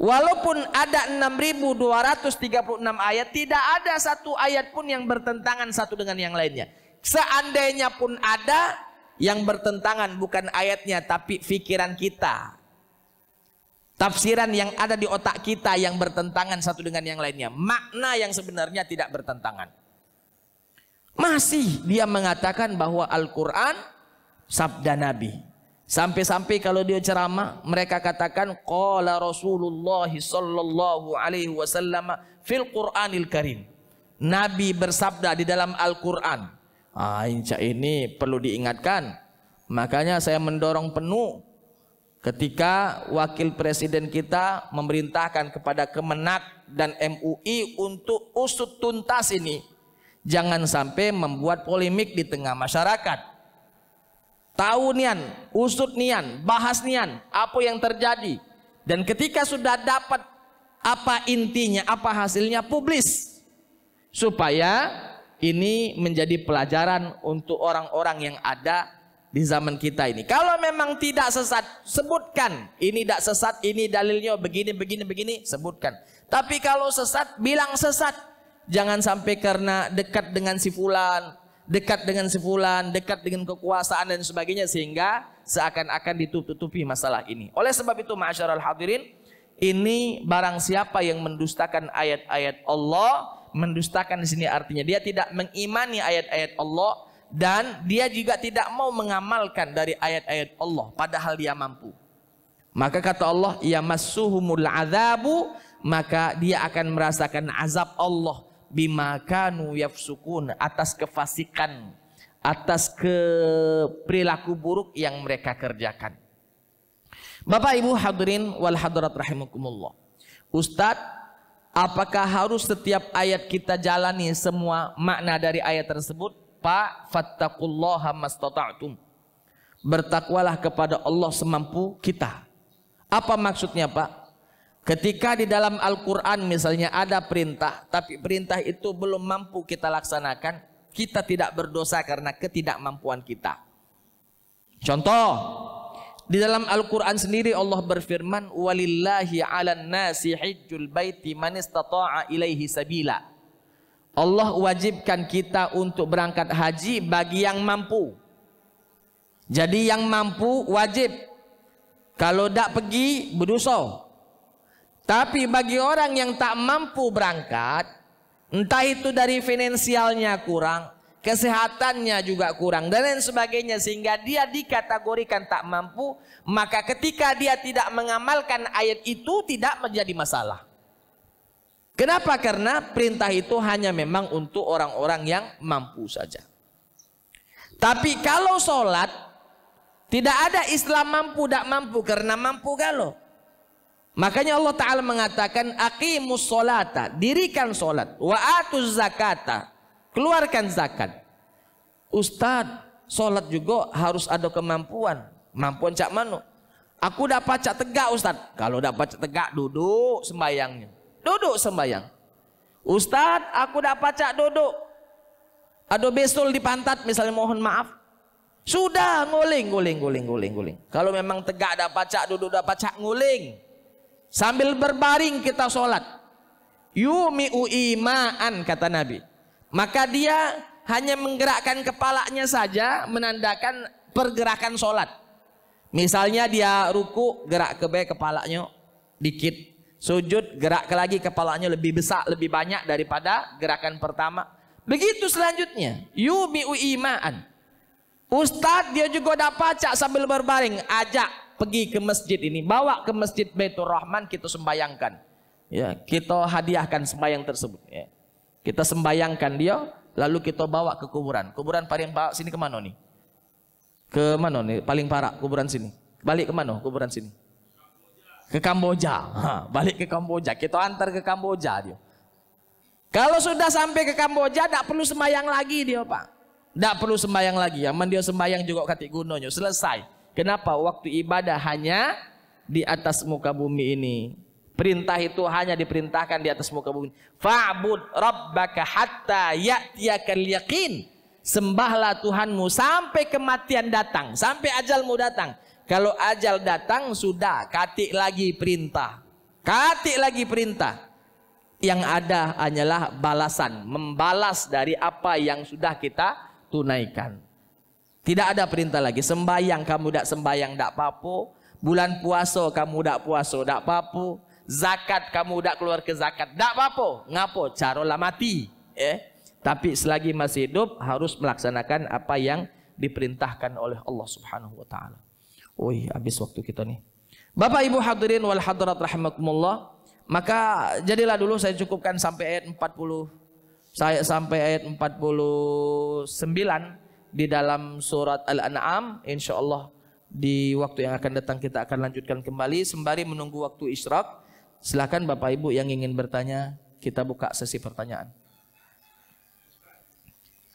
Walaupun ada 6236 ayat, tidak ada satu ayat pun yang bertentangan satu dengan yang lainnya. Seandainya pun ada yang bertentangan bukan ayatnya tapi pikiran kita. Tafsiran yang ada di otak kita yang bertentangan satu dengan yang lainnya. Makna yang sebenarnya tidak bertentangan. Masih dia mengatakan bahwa Al-Quran sabda Nabi. Sampai-sampai kalau dia ceramah, mereka katakan qala Rasulullah sallallahu alaihi wasallam fil Qur'anil Karim. Nabi bersabda di dalam Al-Qur'an. Ah, insya ini perlu diingatkan. Makanya saya mendorong penuh ketika wakil presiden kita memerintahkan kepada Kemenak dan MUI untuk usut tuntas ini. Jangan sampai membuat polemik di tengah masyarakat tahu nian, usut nian, bahas nian, apa yang terjadi. Dan ketika sudah dapat apa intinya, apa hasilnya, publis. Supaya ini menjadi pelajaran untuk orang-orang yang ada di zaman kita ini. Kalau memang tidak sesat, sebutkan. Ini tidak sesat, ini dalilnya begini, begini, begini, sebutkan. Tapi kalau sesat, bilang sesat. Jangan sampai karena dekat dengan si fulan, dekat dengan sepulan, dekat dengan kekuasaan dan sebagainya sehingga seakan-akan ditutupi masalah ini. Oleh sebab itu ma'asyiral hadirin, ini barang siapa yang mendustakan ayat-ayat Allah, mendustakan di sini artinya dia tidak mengimani ayat-ayat Allah dan dia juga tidak mau mengamalkan dari ayat-ayat Allah padahal dia mampu. Maka kata Allah, ya masuhumul azabu, maka dia akan merasakan azab Allah bimakanu yafsukun atas kefasikan atas ke perilaku buruk yang mereka kerjakan. Bapak Ibu hadirin wal hadirat rahimakumullah. Ustadz, apakah harus setiap ayat kita jalani semua makna dari ayat tersebut? Pak, fattaqullaha mastata'tum. Bertakwalah kepada Allah semampu kita. Apa maksudnya, Pak? Ketika di dalam Al-Quran misalnya ada perintah, tapi perintah itu belum mampu kita laksanakan, kita tidak berdosa karena ketidakmampuan kita. Contoh, di dalam Al-Quran sendiri Allah berfirman, Walillahi ala nasi hijjul baiti man istata'a ilaihi sabila. Allah wajibkan kita untuk berangkat haji bagi yang mampu. Jadi yang mampu wajib. Kalau tidak pergi, berdosa. Tapi bagi orang yang tak mampu berangkat, entah itu dari finansialnya kurang, kesehatannya juga kurang dan lain sebagainya sehingga dia dikategorikan tak mampu, maka ketika dia tidak mengamalkan ayat itu tidak menjadi masalah. Kenapa? Karena perintah itu hanya memang untuk orang-orang yang mampu saja. Tapi kalau sholat tidak ada Islam mampu tak mampu karena mampu galau. Makanya Allah Ta'ala mengatakan Aqimus solata Dirikan solat Wa atuz zakata Keluarkan zakat Ustadz Solat juga harus ada kemampuan Mampuan cak mano Aku dapat cak tegak Ustadz Kalau dapat cak tegak duduk sembayangnya Duduk sembayang Ustadz aku dapat cak duduk Ada besol di pantat misalnya mohon maaf Sudah nguling nguling nguling nguling nguling Kalau memang tegak dapat cak duduk dapat cak nguling Sambil berbaring kita sholat. Yumi'u ima'an kata Nabi. Maka dia hanya menggerakkan kepalanya saja menandakan pergerakan sholat. Misalnya dia ruku gerak ke bawah kepalanya dikit. Sujud gerak ke lagi kepalanya lebih besar lebih banyak daripada gerakan pertama. Begitu selanjutnya. Yumi'u ima'an. Ustadz dia juga dapat cak sambil berbaring. Ajak pergi ke masjid ini, bawa ke masjid Baitur Rahman kita sembayangkan. Ya, kita hadiahkan sembayang tersebut. Ya. Kita sembayangkan dia, lalu kita bawa ke kuburan. Kuburan paling parah sini ke mana nih? Ke mana nih? Paling parah kuburan sini. Balik ke mana kuburan sini? Ke Kamboja. Ha, balik ke Kamboja. Kita antar ke Kamboja dia. Kalau sudah sampai ke Kamboja, tidak perlu sembayang lagi dia pak. Tidak perlu sembayang lagi. Yang dia sembayang juga katik gunonya. Selesai. Kenapa waktu ibadah hanya di atas muka bumi ini? Perintah itu hanya diperintahkan di atas muka bumi. Fa'bud rabbaka hatta ya'tiyakal yaqin. Sembahlah Tuhanmu sampai kematian datang, sampai ajalmu datang. Kalau ajal datang sudah katik lagi perintah. Katik lagi perintah. Yang ada hanyalah balasan, membalas dari apa yang sudah kita tunaikan. Tidak ada perintah lagi. Sembayang kamu tak sembayang tak apa-apa. Bulan puasa kamu tak puasa tak apa-apa. Zakat kamu tak keluar ke zakat tak apa-apa. Ngapo? Carolah mati. Eh? Tapi selagi masih hidup harus melaksanakan apa yang diperintahkan oleh Allah Subhanahu wa taala. Oi, habis waktu kita ni. Bapak Ibu hadirin wal hadirat rahimakumullah, maka jadilah dulu saya cukupkan sampai ayat 40 saya sampai ayat 49 di dalam surat Al-An'am insyaallah di waktu yang akan datang kita akan lanjutkan kembali sembari menunggu waktu isyraq silakan Bapak Ibu yang ingin bertanya kita buka sesi pertanyaan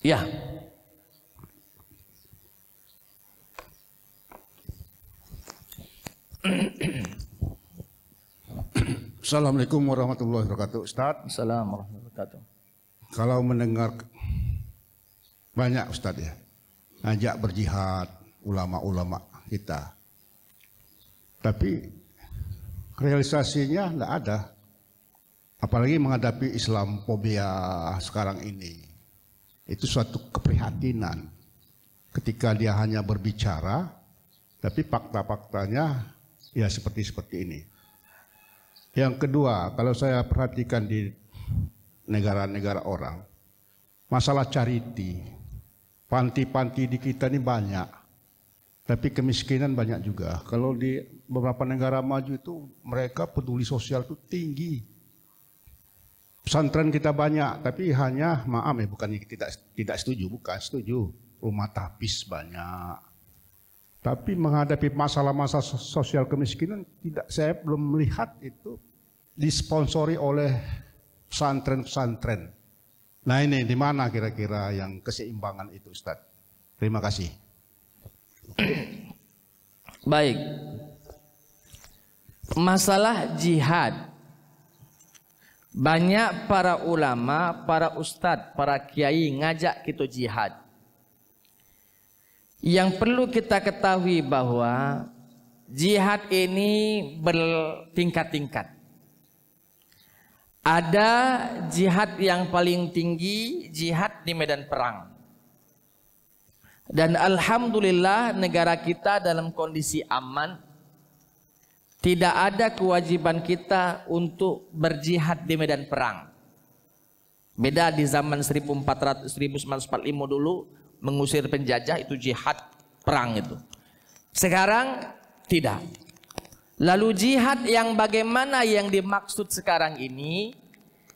ya Assalamualaikum warahmatullahi wabarakatuh Ustaz Assalamualaikum warahmatullahi wabarakatuh Kalau mendengar banyak Ustaz ya ngajak berjihad ulama-ulama kita. Tapi realisasinya tidak ada. Apalagi menghadapi Islam fobia sekarang ini. Itu suatu keprihatinan. Ketika dia hanya berbicara, tapi fakta-faktanya ya seperti seperti ini. Yang kedua, kalau saya perhatikan di negara-negara orang, masalah charity, panti-panti di kita ini banyak, tapi kemiskinan banyak juga. Kalau di beberapa negara maju itu mereka peduli sosial itu tinggi. Pesantren kita banyak, tapi hanya maaf ya bukan tidak tidak setuju, bukan setuju. Rumah tapis banyak. Tapi menghadapi masalah-masalah sosial kemiskinan tidak saya belum melihat itu disponsori oleh pesantren-pesantren. Nah ini di mana kira-kira yang keseimbangan itu Ustaz? Terima kasih. Baik. Masalah jihad. Banyak para ulama, para ustadz, para kiai ngajak kita jihad. Yang perlu kita ketahui bahwa jihad ini bertingkat-tingkat. Ada jihad yang paling tinggi, jihad di medan perang. Dan alhamdulillah negara kita dalam kondisi aman. Tidak ada kewajiban kita untuk berjihad di medan perang. Beda di zaman 1400 1945 dulu mengusir penjajah itu jihad perang itu. Sekarang tidak. Lalu jihad yang bagaimana yang dimaksud sekarang ini?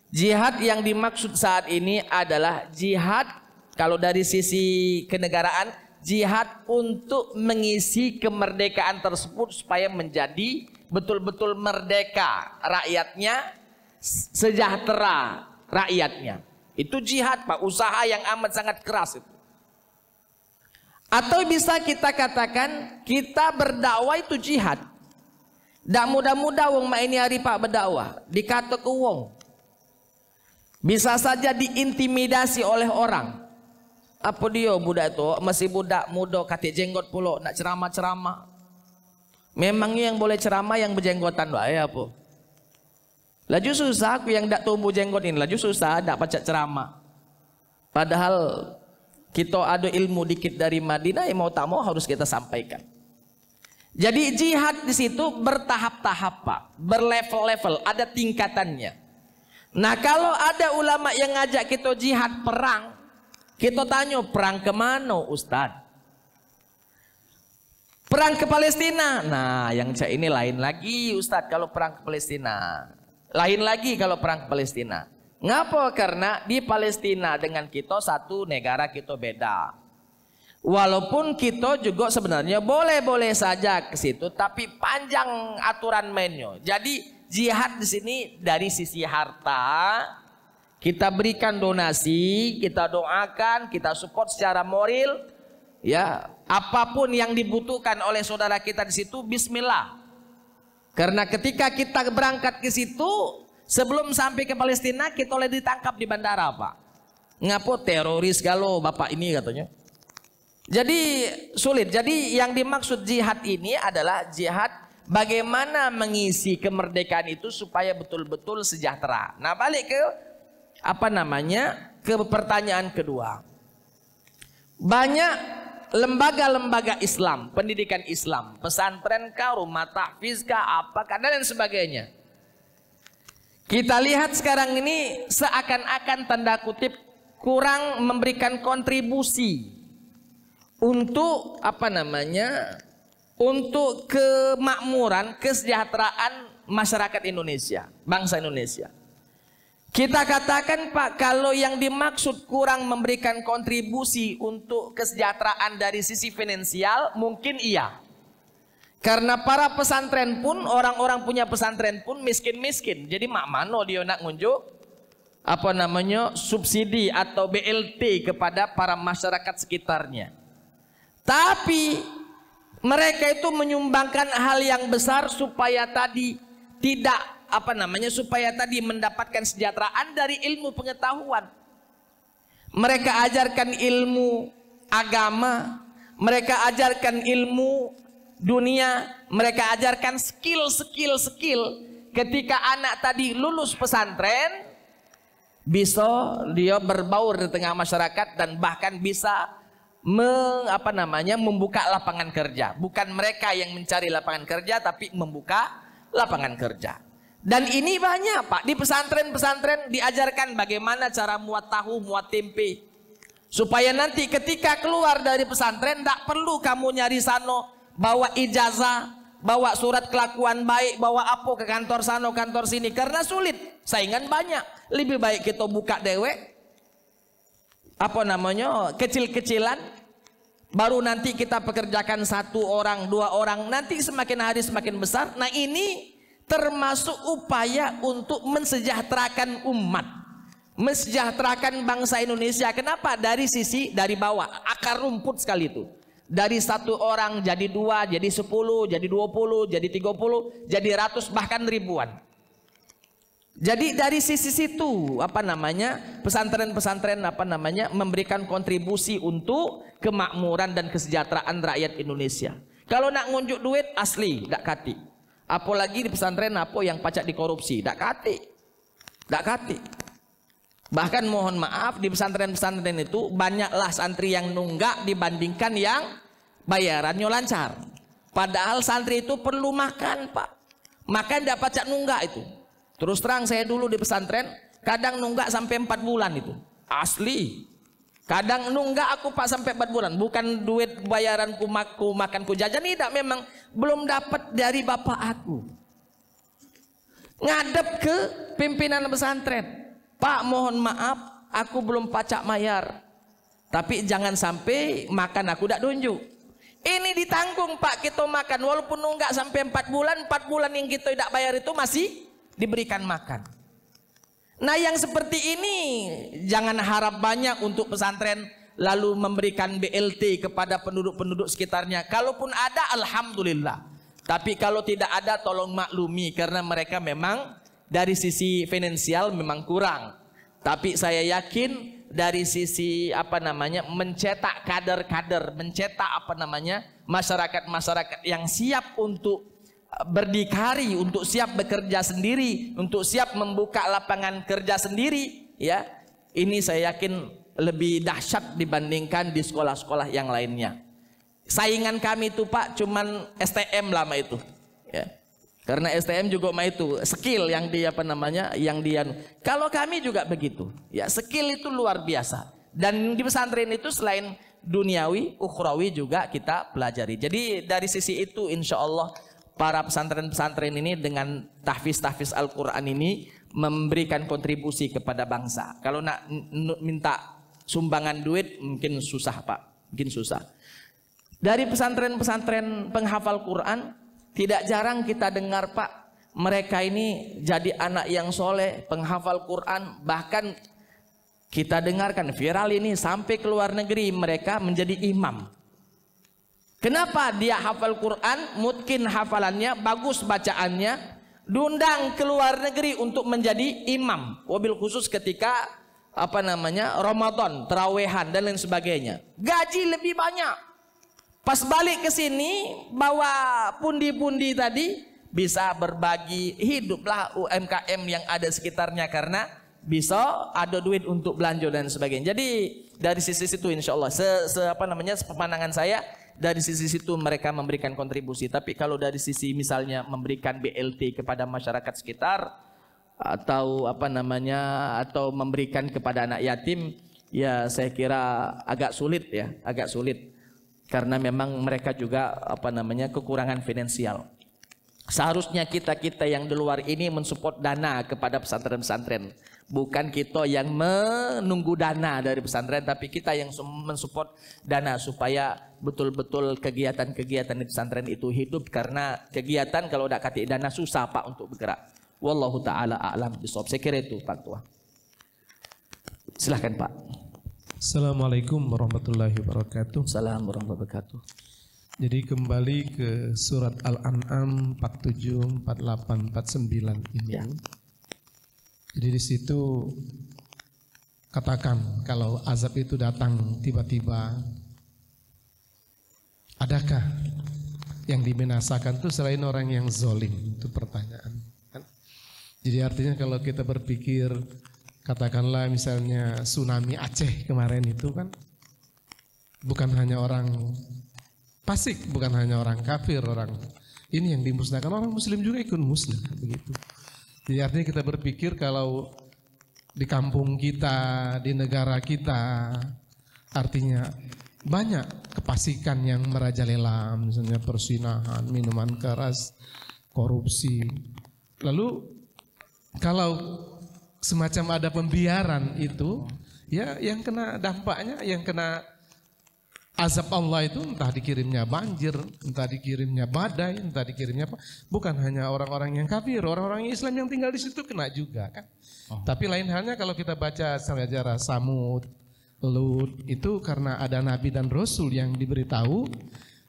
Jihad yang dimaksud saat ini adalah jihad kalau dari sisi kenegaraan jihad untuk mengisi kemerdekaan tersebut supaya menjadi betul-betul merdeka rakyatnya sejahtera rakyatnya. Itu jihad Pak, usaha yang amat sangat keras itu. Atau bisa kita katakan kita berdakwah itu jihad. Dak muda-muda wong ini hari pak berdakwah dikata ke wong. Bisa saja diintimidasi oleh orang. Apa dia budak itu masih budak muda katik jenggot pulau nak ceramah-ceramah. Memangnya yang boleh ceramah yang berjenggotan doa ya apa? Laju susah aku yang dak tumbuh jenggot ini, laju susah dak pacak ceramah. Padahal kita ada ilmu dikit dari Madinah yang mau tak mau harus kita sampaikan. Jadi jihad di situ bertahap-tahap Pak, berlevel-level, ada tingkatannya. Nah kalau ada ulama yang ngajak kita jihad perang, kita tanya perang kemana Ustadz? Perang ke Palestina. Nah, yang saya ini lain lagi Ustadz kalau perang ke Palestina. Lain lagi kalau perang ke Palestina. Ngapa? Karena di Palestina dengan kita satu negara kita beda. Walaupun kita juga sebenarnya boleh-boleh saja ke situ, tapi panjang aturan mainnya. Jadi jihad di sini dari sisi harta, kita berikan donasi, kita doakan, kita support secara moral, ya apapun yang dibutuhkan oleh saudara kita di situ, Bismillah. Karena ketika kita berangkat ke situ, sebelum sampai ke Palestina kita oleh ditangkap di bandara, Pak. Ngapo teroris galau bapak ini katanya. Jadi sulit. Jadi yang dimaksud jihad ini adalah jihad bagaimana mengisi kemerdekaan itu supaya betul-betul sejahtera. Nah, balik ke apa namanya? ke pertanyaan kedua. Banyak lembaga-lembaga Islam, pendidikan Islam, pesantren kah, rumah tahfiz kah, apa kah, dan lain sebagainya. Kita lihat sekarang ini seakan-akan tanda kutip kurang memberikan kontribusi untuk apa namanya? Untuk kemakmuran, kesejahteraan masyarakat Indonesia, bangsa Indonesia. Kita katakan Pak, kalau yang dimaksud kurang memberikan kontribusi untuk kesejahteraan dari sisi finansial, mungkin iya. Karena para pesantren pun, orang-orang punya pesantren pun miskin-miskin. Jadi mak mano dia nak ngunjuk apa namanya subsidi atau BLT kepada para masyarakat sekitarnya. Tapi mereka itu menyumbangkan hal yang besar supaya tadi tidak apa namanya supaya tadi mendapatkan sejahteraan dari ilmu pengetahuan. Mereka ajarkan ilmu agama, mereka ajarkan ilmu dunia, mereka ajarkan skill-skill skill. Ketika anak tadi lulus pesantren, bisa dia berbaur di tengah masyarakat dan bahkan bisa me, apa namanya membuka lapangan kerja. Bukan mereka yang mencari lapangan kerja tapi membuka lapangan kerja. Dan ini banyak Pak, di pesantren-pesantren diajarkan bagaimana cara muat tahu, muat tempe. Supaya nanti ketika keluar dari pesantren tidak perlu kamu nyari sano, bawa ijazah, bawa surat kelakuan baik, bawa apa ke kantor sano, kantor sini. Karena sulit, saingan banyak. Lebih baik kita buka dewek, apa namanya kecil-kecilan baru nanti kita pekerjakan satu orang dua orang nanti semakin hari semakin besar nah ini termasuk upaya untuk mensejahterakan umat mensejahterakan bangsa Indonesia kenapa dari sisi dari bawah akar rumput sekali itu dari satu orang jadi dua jadi sepuluh jadi dua puluh jadi tiga puluh jadi ratus bahkan ribuan jadi dari sisi situ apa namanya pesantren-pesantren apa namanya memberikan kontribusi untuk kemakmuran dan kesejahteraan rakyat Indonesia. Kalau nak ngunjuk duit asli tak kati. Apalagi di pesantren apa yang pacak dikorupsi tak kati. tak kati. Bahkan mohon maaf di pesantren-pesantren itu banyaklah santri yang nunggak dibandingkan yang bayarannya lancar. Padahal santri itu perlu makan, Pak. Makan dapat cak nunggak itu. Terus terang saya dulu di pesantren, kadang nunggak sampai 4 bulan itu. Asli. Kadang nunggak aku Pak sampai 4 bulan, bukan duit bayaranku maku makanku jajan tidak memang belum dapat dari bapak aku. Ngadep ke pimpinan pesantren. Pak mohon maaf, aku belum pacak mayar. Tapi jangan sampai makan aku tidak tunjuk. Ini ditanggung Pak kita makan walaupun nunggak sampai 4 bulan, 4 bulan yang kita tidak bayar itu masih diberikan makan. Nah yang seperti ini jangan harap banyak untuk pesantren lalu memberikan BLT kepada penduduk-penduduk sekitarnya. Kalaupun ada Alhamdulillah. Tapi kalau tidak ada tolong maklumi karena mereka memang dari sisi finansial memang kurang. Tapi saya yakin dari sisi apa namanya mencetak kader-kader, mencetak apa namanya masyarakat-masyarakat yang siap untuk berdikari untuk siap bekerja sendiri, untuk siap membuka lapangan kerja sendiri, ya. Ini saya yakin lebih dahsyat dibandingkan di sekolah-sekolah yang lainnya. Saingan kami itu Pak cuman STM lama itu, ya. Karena STM juga mah itu skill yang dia apa namanya, yang dia. Kalau kami juga begitu, ya skill itu luar biasa. Dan di pesantren itu selain duniawi, ukhrawi juga kita pelajari. Jadi dari sisi itu insya Allah para pesantren-pesantren ini dengan tahfiz-tahfiz Al-Quran ini memberikan kontribusi kepada bangsa. Kalau nak minta sumbangan duit mungkin susah Pak, mungkin susah. Dari pesantren-pesantren penghafal Quran tidak jarang kita dengar Pak, mereka ini jadi anak yang soleh, penghafal Quran, bahkan kita dengarkan viral ini sampai ke luar negeri mereka menjadi imam. Kenapa dia hafal Quran, mungkin hafalannya, bagus bacaannya, Dundang ke luar negeri untuk menjadi imam, mobil khusus ketika apa namanya Ramadan, terawehan dan lain sebagainya. Gaji lebih banyak. Pas balik ke sini bawa pundi-pundi tadi bisa berbagi hiduplah UMKM yang ada sekitarnya karena bisa ada duit untuk belanja dan sebagainya. Jadi dari sisi situ insya Allah se, se apa namanya pemandangan saya dari sisi situ mereka memberikan kontribusi. Tapi kalau dari sisi misalnya memberikan BLT kepada masyarakat sekitar atau apa namanya atau memberikan kepada anak yatim ya saya kira agak sulit ya, agak sulit. Karena memang mereka juga apa namanya kekurangan finansial. Seharusnya kita-kita yang di luar ini mensupport dana kepada pesantren-pesantren. Bukan kita yang menunggu dana dari pesantren, tapi kita yang mensupport dana supaya betul-betul kegiatan-kegiatan di pesantren itu hidup karena kegiatan kalau tidak kati dana susah Pak untuk bergerak. Wallahu taala a'lam bishawab. Saya kira itu Pak Tua. Silahkan Pak. Assalamualaikum warahmatullahi wabarakatuh. Assalamualaikum warahmatullahi wabarakatuh. Jadi kembali ke surat Al-An'am 47, 48, 49 ini. Ya. Jadi di situ katakan kalau azab itu datang tiba-tiba adakah yang dibinasakan itu selain orang yang zolim itu pertanyaan jadi artinya kalau kita berpikir katakanlah misalnya tsunami Aceh kemarin itu kan bukan hanya orang pasik bukan hanya orang kafir orang ini yang dimusnahkan orang muslim juga ikut muslim begitu jadi artinya kita berpikir kalau di kampung kita, di negara kita, artinya banyak kepasikan yang merajalela, misalnya persinahan, minuman keras, korupsi. Lalu kalau semacam ada pembiaran itu, ya yang kena dampaknya, yang kena Azab Allah itu entah dikirimnya banjir, entah dikirimnya badai, entah dikirimnya apa. Bukan hanya orang-orang yang kafir, orang-orang Islam yang tinggal di situ kena juga kan. Oh. Tapi lain halnya kalau kita baca sejarah Samud, Lut, itu karena ada nabi dan rasul yang diberitahu,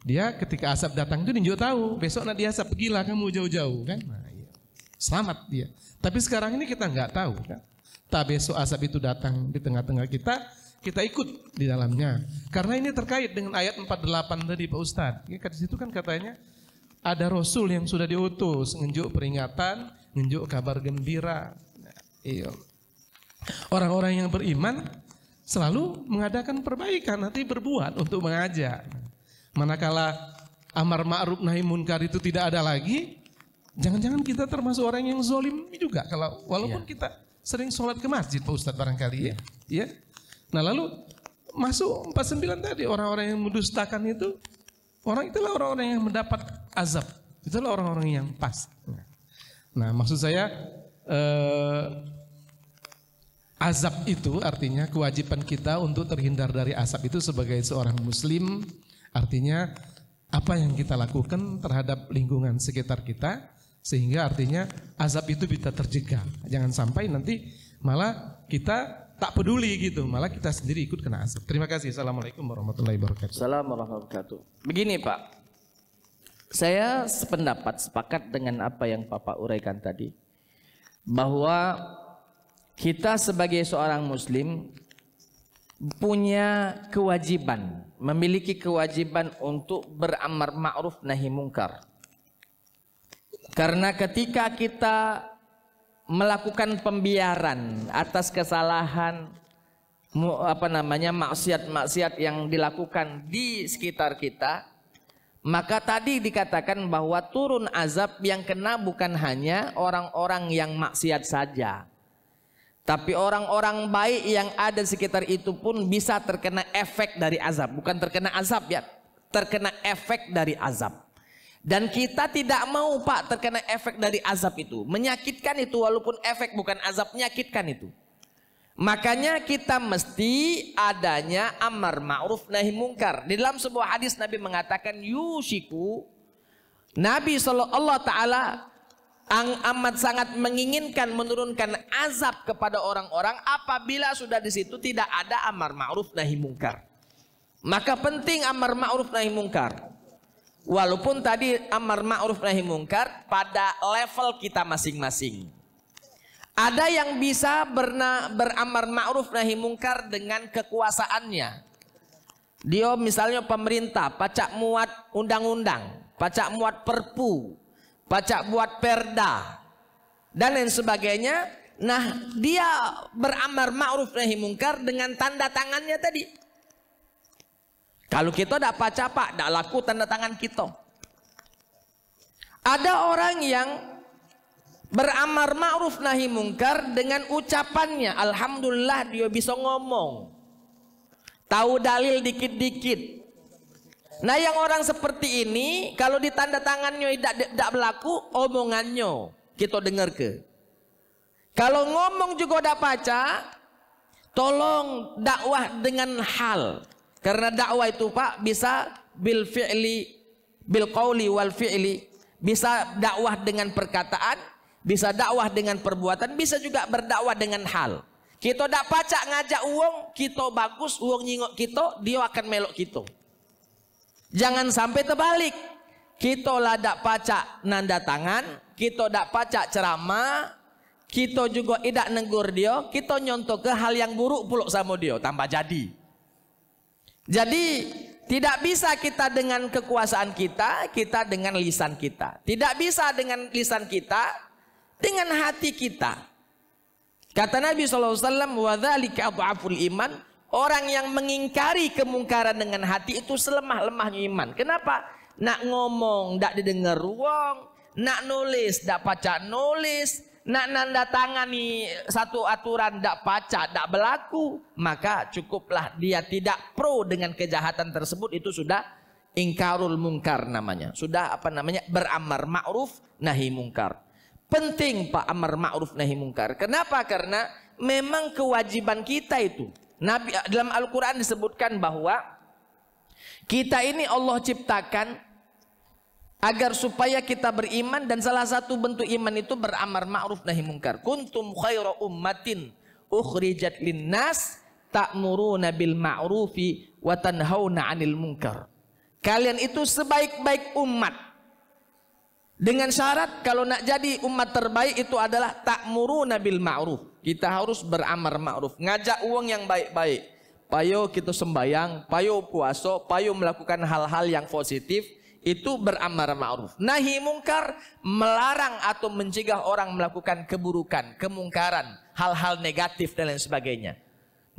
dia ketika asap datang itu ninjau tahu, besok nanti asap gila kamu jauh-jauh kan. Nah, iya. Selamat dia. Tapi sekarang ini kita nggak tahu kan. Tak besok asap itu datang di tengah-tengah kita, kita ikut di dalamnya. Karena ini terkait dengan ayat 48 tadi Pak Ustadz. Ya, di situ kan katanya ada rasul yang sudah diutus, menunjuk peringatan, menunjuk kabar gembira. Iya. Orang-orang yang beriman selalu mengadakan perbaikan, nanti berbuat untuk mengajak. Manakala amar ma'ruf nahi munkar itu tidak ada lagi, jangan-jangan kita termasuk orang yang zolim juga kalau walaupun ya. kita sering sholat ke masjid Pak Ustadz barangkali ya. ya Nah lalu masuk 49 tadi orang-orang yang mendustakan itu orang itulah orang-orang yang mendapat azab. Itulah orang-orang yang pas. Nah maksud saya eh, azab itu artinya kewajiban kita untuk terhindar dari azab itu sebagai seorang muslim artinya apa yang kita lakukan terhadap lingkungan sekitar kita sehingga artinya azab itu bisa terjaga. Jangan sampai nanti malah kita tak peduli gitu. Malah kita sendiri ikut kena asap. Terima kasih. Assalamualaikum warahmatullahi wabarakatuh. Assalamualaikum warahmatullahi wabarakatuh. Begini Pak, saya sependapat sepakat dengan apa yang Bapak uraikan tadi. Bahwa kita sebagai seorang muslim punya kewajiban, memiliki kewajiban untuk beramar ma'ruf nahi mungkar. Karena ketika kita melakukan pembiaran atas kesalahan apa namanya maksiat-maksiat yang dilakukan di sekitar kita maka tadi dikatakan bahwa turun azab yang kena bukan hanya orang-orang yang maksiat saja tapi orang-orang baik yang ada di sekitar itu pun bisa terkena efek dari azab bukan terkena azab ya terkena efek dari azab dan kita tidak mau Pak terkena efek dari azab itu. Menyakitkan itu walaupun efek bukan azab menyakitkan itu. Makanya kita mesti adanya amar ma'ruf nahi mungkar. Di dalam sebuah hadis Nabi mengatakan yusiku Nabi Allah taala ang amat sangat menginginkan menurunkan azab kepada orang-orang apabila sudah di situ tidak ada amar ma'ruf nahi mungkar. Maka penting amar ma'ruf nahi mungkar. Walaupun tadi amar ma'ruf nahi mungkar pada level kita masing-masing. Ada yang bisa berna, beramar ma'ruf nahi mungkar dengan kekuasaannya. Dia misalnya pemerintah, pacak muat undang-undang, pacak muat perpu, pacak buat perda, dan lain sebagainya. Nah, dia beramar ma'ruf nahi mungkar dengan tanda tangannya tadi. Kalau kita tidak pak, tidak laku tanda tangan kita. Ada orang yang beramar ma'ruf nahi mungkar dengan ucapannya. Alhamdulillah dia bisa ngomong. Tahu dalil dikit-dikit. Nah yang orang seperti ini kalau di tanda tangannya tidak tidak berlaku omongannya kita dengar ke. Kalau ngomong juga tidak paca, tolong dakwah dengan hal. Karena dakwah itu Pak bisa bil fi'li bil qawli wal fi'li, bisa dakwah dengan perkataan, bisa dakwah dengan perbuatan, bisa juga berdakwah dengan hal. Kita dak pacak ngajak uang, kita bagus, uang nyingok kita, dia akan melok kita. Jangan sampai terbalik. Kita lah dak pacak nanda tangan, kita dak pacak ceramah, kita juga tidak negur dia, kita nyontoh ke hal yang buruk puluk sama dia, tambah jadi. Jadi tidak bisa kita dengan kekuasaan kita, kita dengan lisan kita. Tidak bisa dengan lisan kita, dengan hati kita. Kata Nabi SAW, iman. Orang yang mengingkari kemungkaran dengan hati itu selemah-lemahnya iman. Kenapa? Nak ngomong, tidak didengar ruang. Nak nulis, tidak pacar nulis nak nanda tangani satu aturan tak paca, tak berlaku, maka cukuplah dia tidak pro dengan kejahatan tersebut itu sudah ingkarul mungkar namanya. Sudah apa namanya? beramar ma'ruf nahi mungkar. Penting Pak amar ma'ruf nahi mungkar. Kenapa? Karena memang kewajiban kita itu. Nabi dalam Al-Qur'an disebutkan bahwa kita ini Allah ciptakan agar supaya kita beriman dan salah satu bentuk iman itu beramar ma'ruf nahi mungkar kuntum khaira ummatin ukhrijat linnas ta'muruna bil ma'rufi wa tanhauna 'anil munkar kalian itu sebaik-baik umat dengan syarat kalau nak jadi umat terbaik itu adalah ta'muruna bil ma'ruf kita harus beramar ma'ruf ngajak uang yang baik-baik payo kita sembayang payo puasa, payo melakukan hal-hal yang positif itu beramar ma'ruf. Nahi mungkar melarang atau mencegah orang melakukan keburukan, kemungkaran, hal-hal negatif dan lain sebagainya.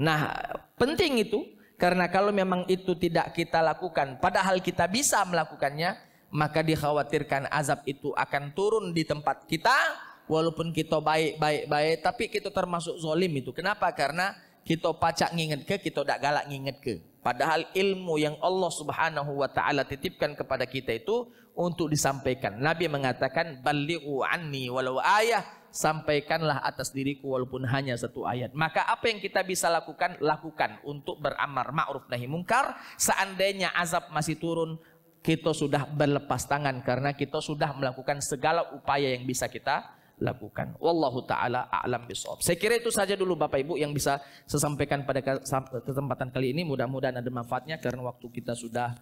Nah, penting itu karena kalau memang itu tidak kita lakukan padahal kita bisa melakukannya, maka dikhawatirkan azab itu akan turun di tempat kita walaupun kita baik baik baik tapi kita termasuk zolim itu. Kenapa? Karena kita pacak nginget ke, kita tidak galak nginget ke. Padahal ilmu yang Allah Subhanahu wa taala titipkan kepada kita itu untuk disampaikan. Nabi mengatakan balighu anni walau ayah, sampaikanlah atas diriku walaupun hanya satu ayat. Maka apa yang kita bisa lakukan, lakukan untuk beramar ma'ruf nahi mungkar. Seandainya azab masih turun, kita sudah berlepas tangan karena kita sudah melakukan segala upaya yang bisa kita lakukan. Wallahu taala a'lam bishawab. Saya kira itu saja dulu Bapak Ibu yang bisa saya sampaikan pada kesempatan kali ini. Mudah-mudahan ada manfaatnya karena waktu kita sudah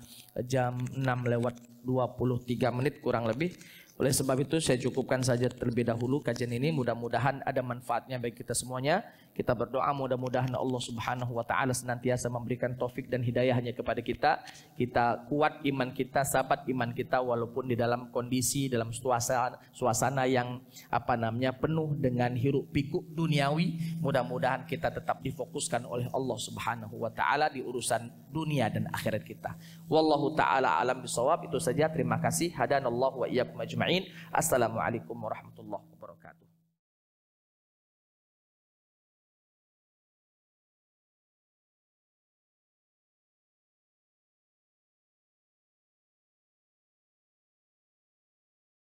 jam 6 lewat 23 menit kurang lebih. Oleh sebab itu saya cukupkan saja terlebih dahulu kajian ini. Mudah-mudahan ada manfaatnya bagi kita semuanya. Kita berdoa mudah-mudahan Allah Subhanahu wa taala senantiasa memberikan taufik dan hidayahnya kepada kita. Kita kuat iman kita, sahabat iman kita walaupun di dalam kondisi dalam suasana suasana yang apa namanya penuh dengan hiruk pikuk duniawi. Mudah-mudahan kita tetap difokuskan oleh Allah Subhanahu wa taala di urusan dunia dan akhirat kita. Wallahu taala alam bisawab. Itu saja terima kasih. Hadanallahu wa iyyakum ajma'in. Assalamualaikum warahmatullahi wabarakatuh.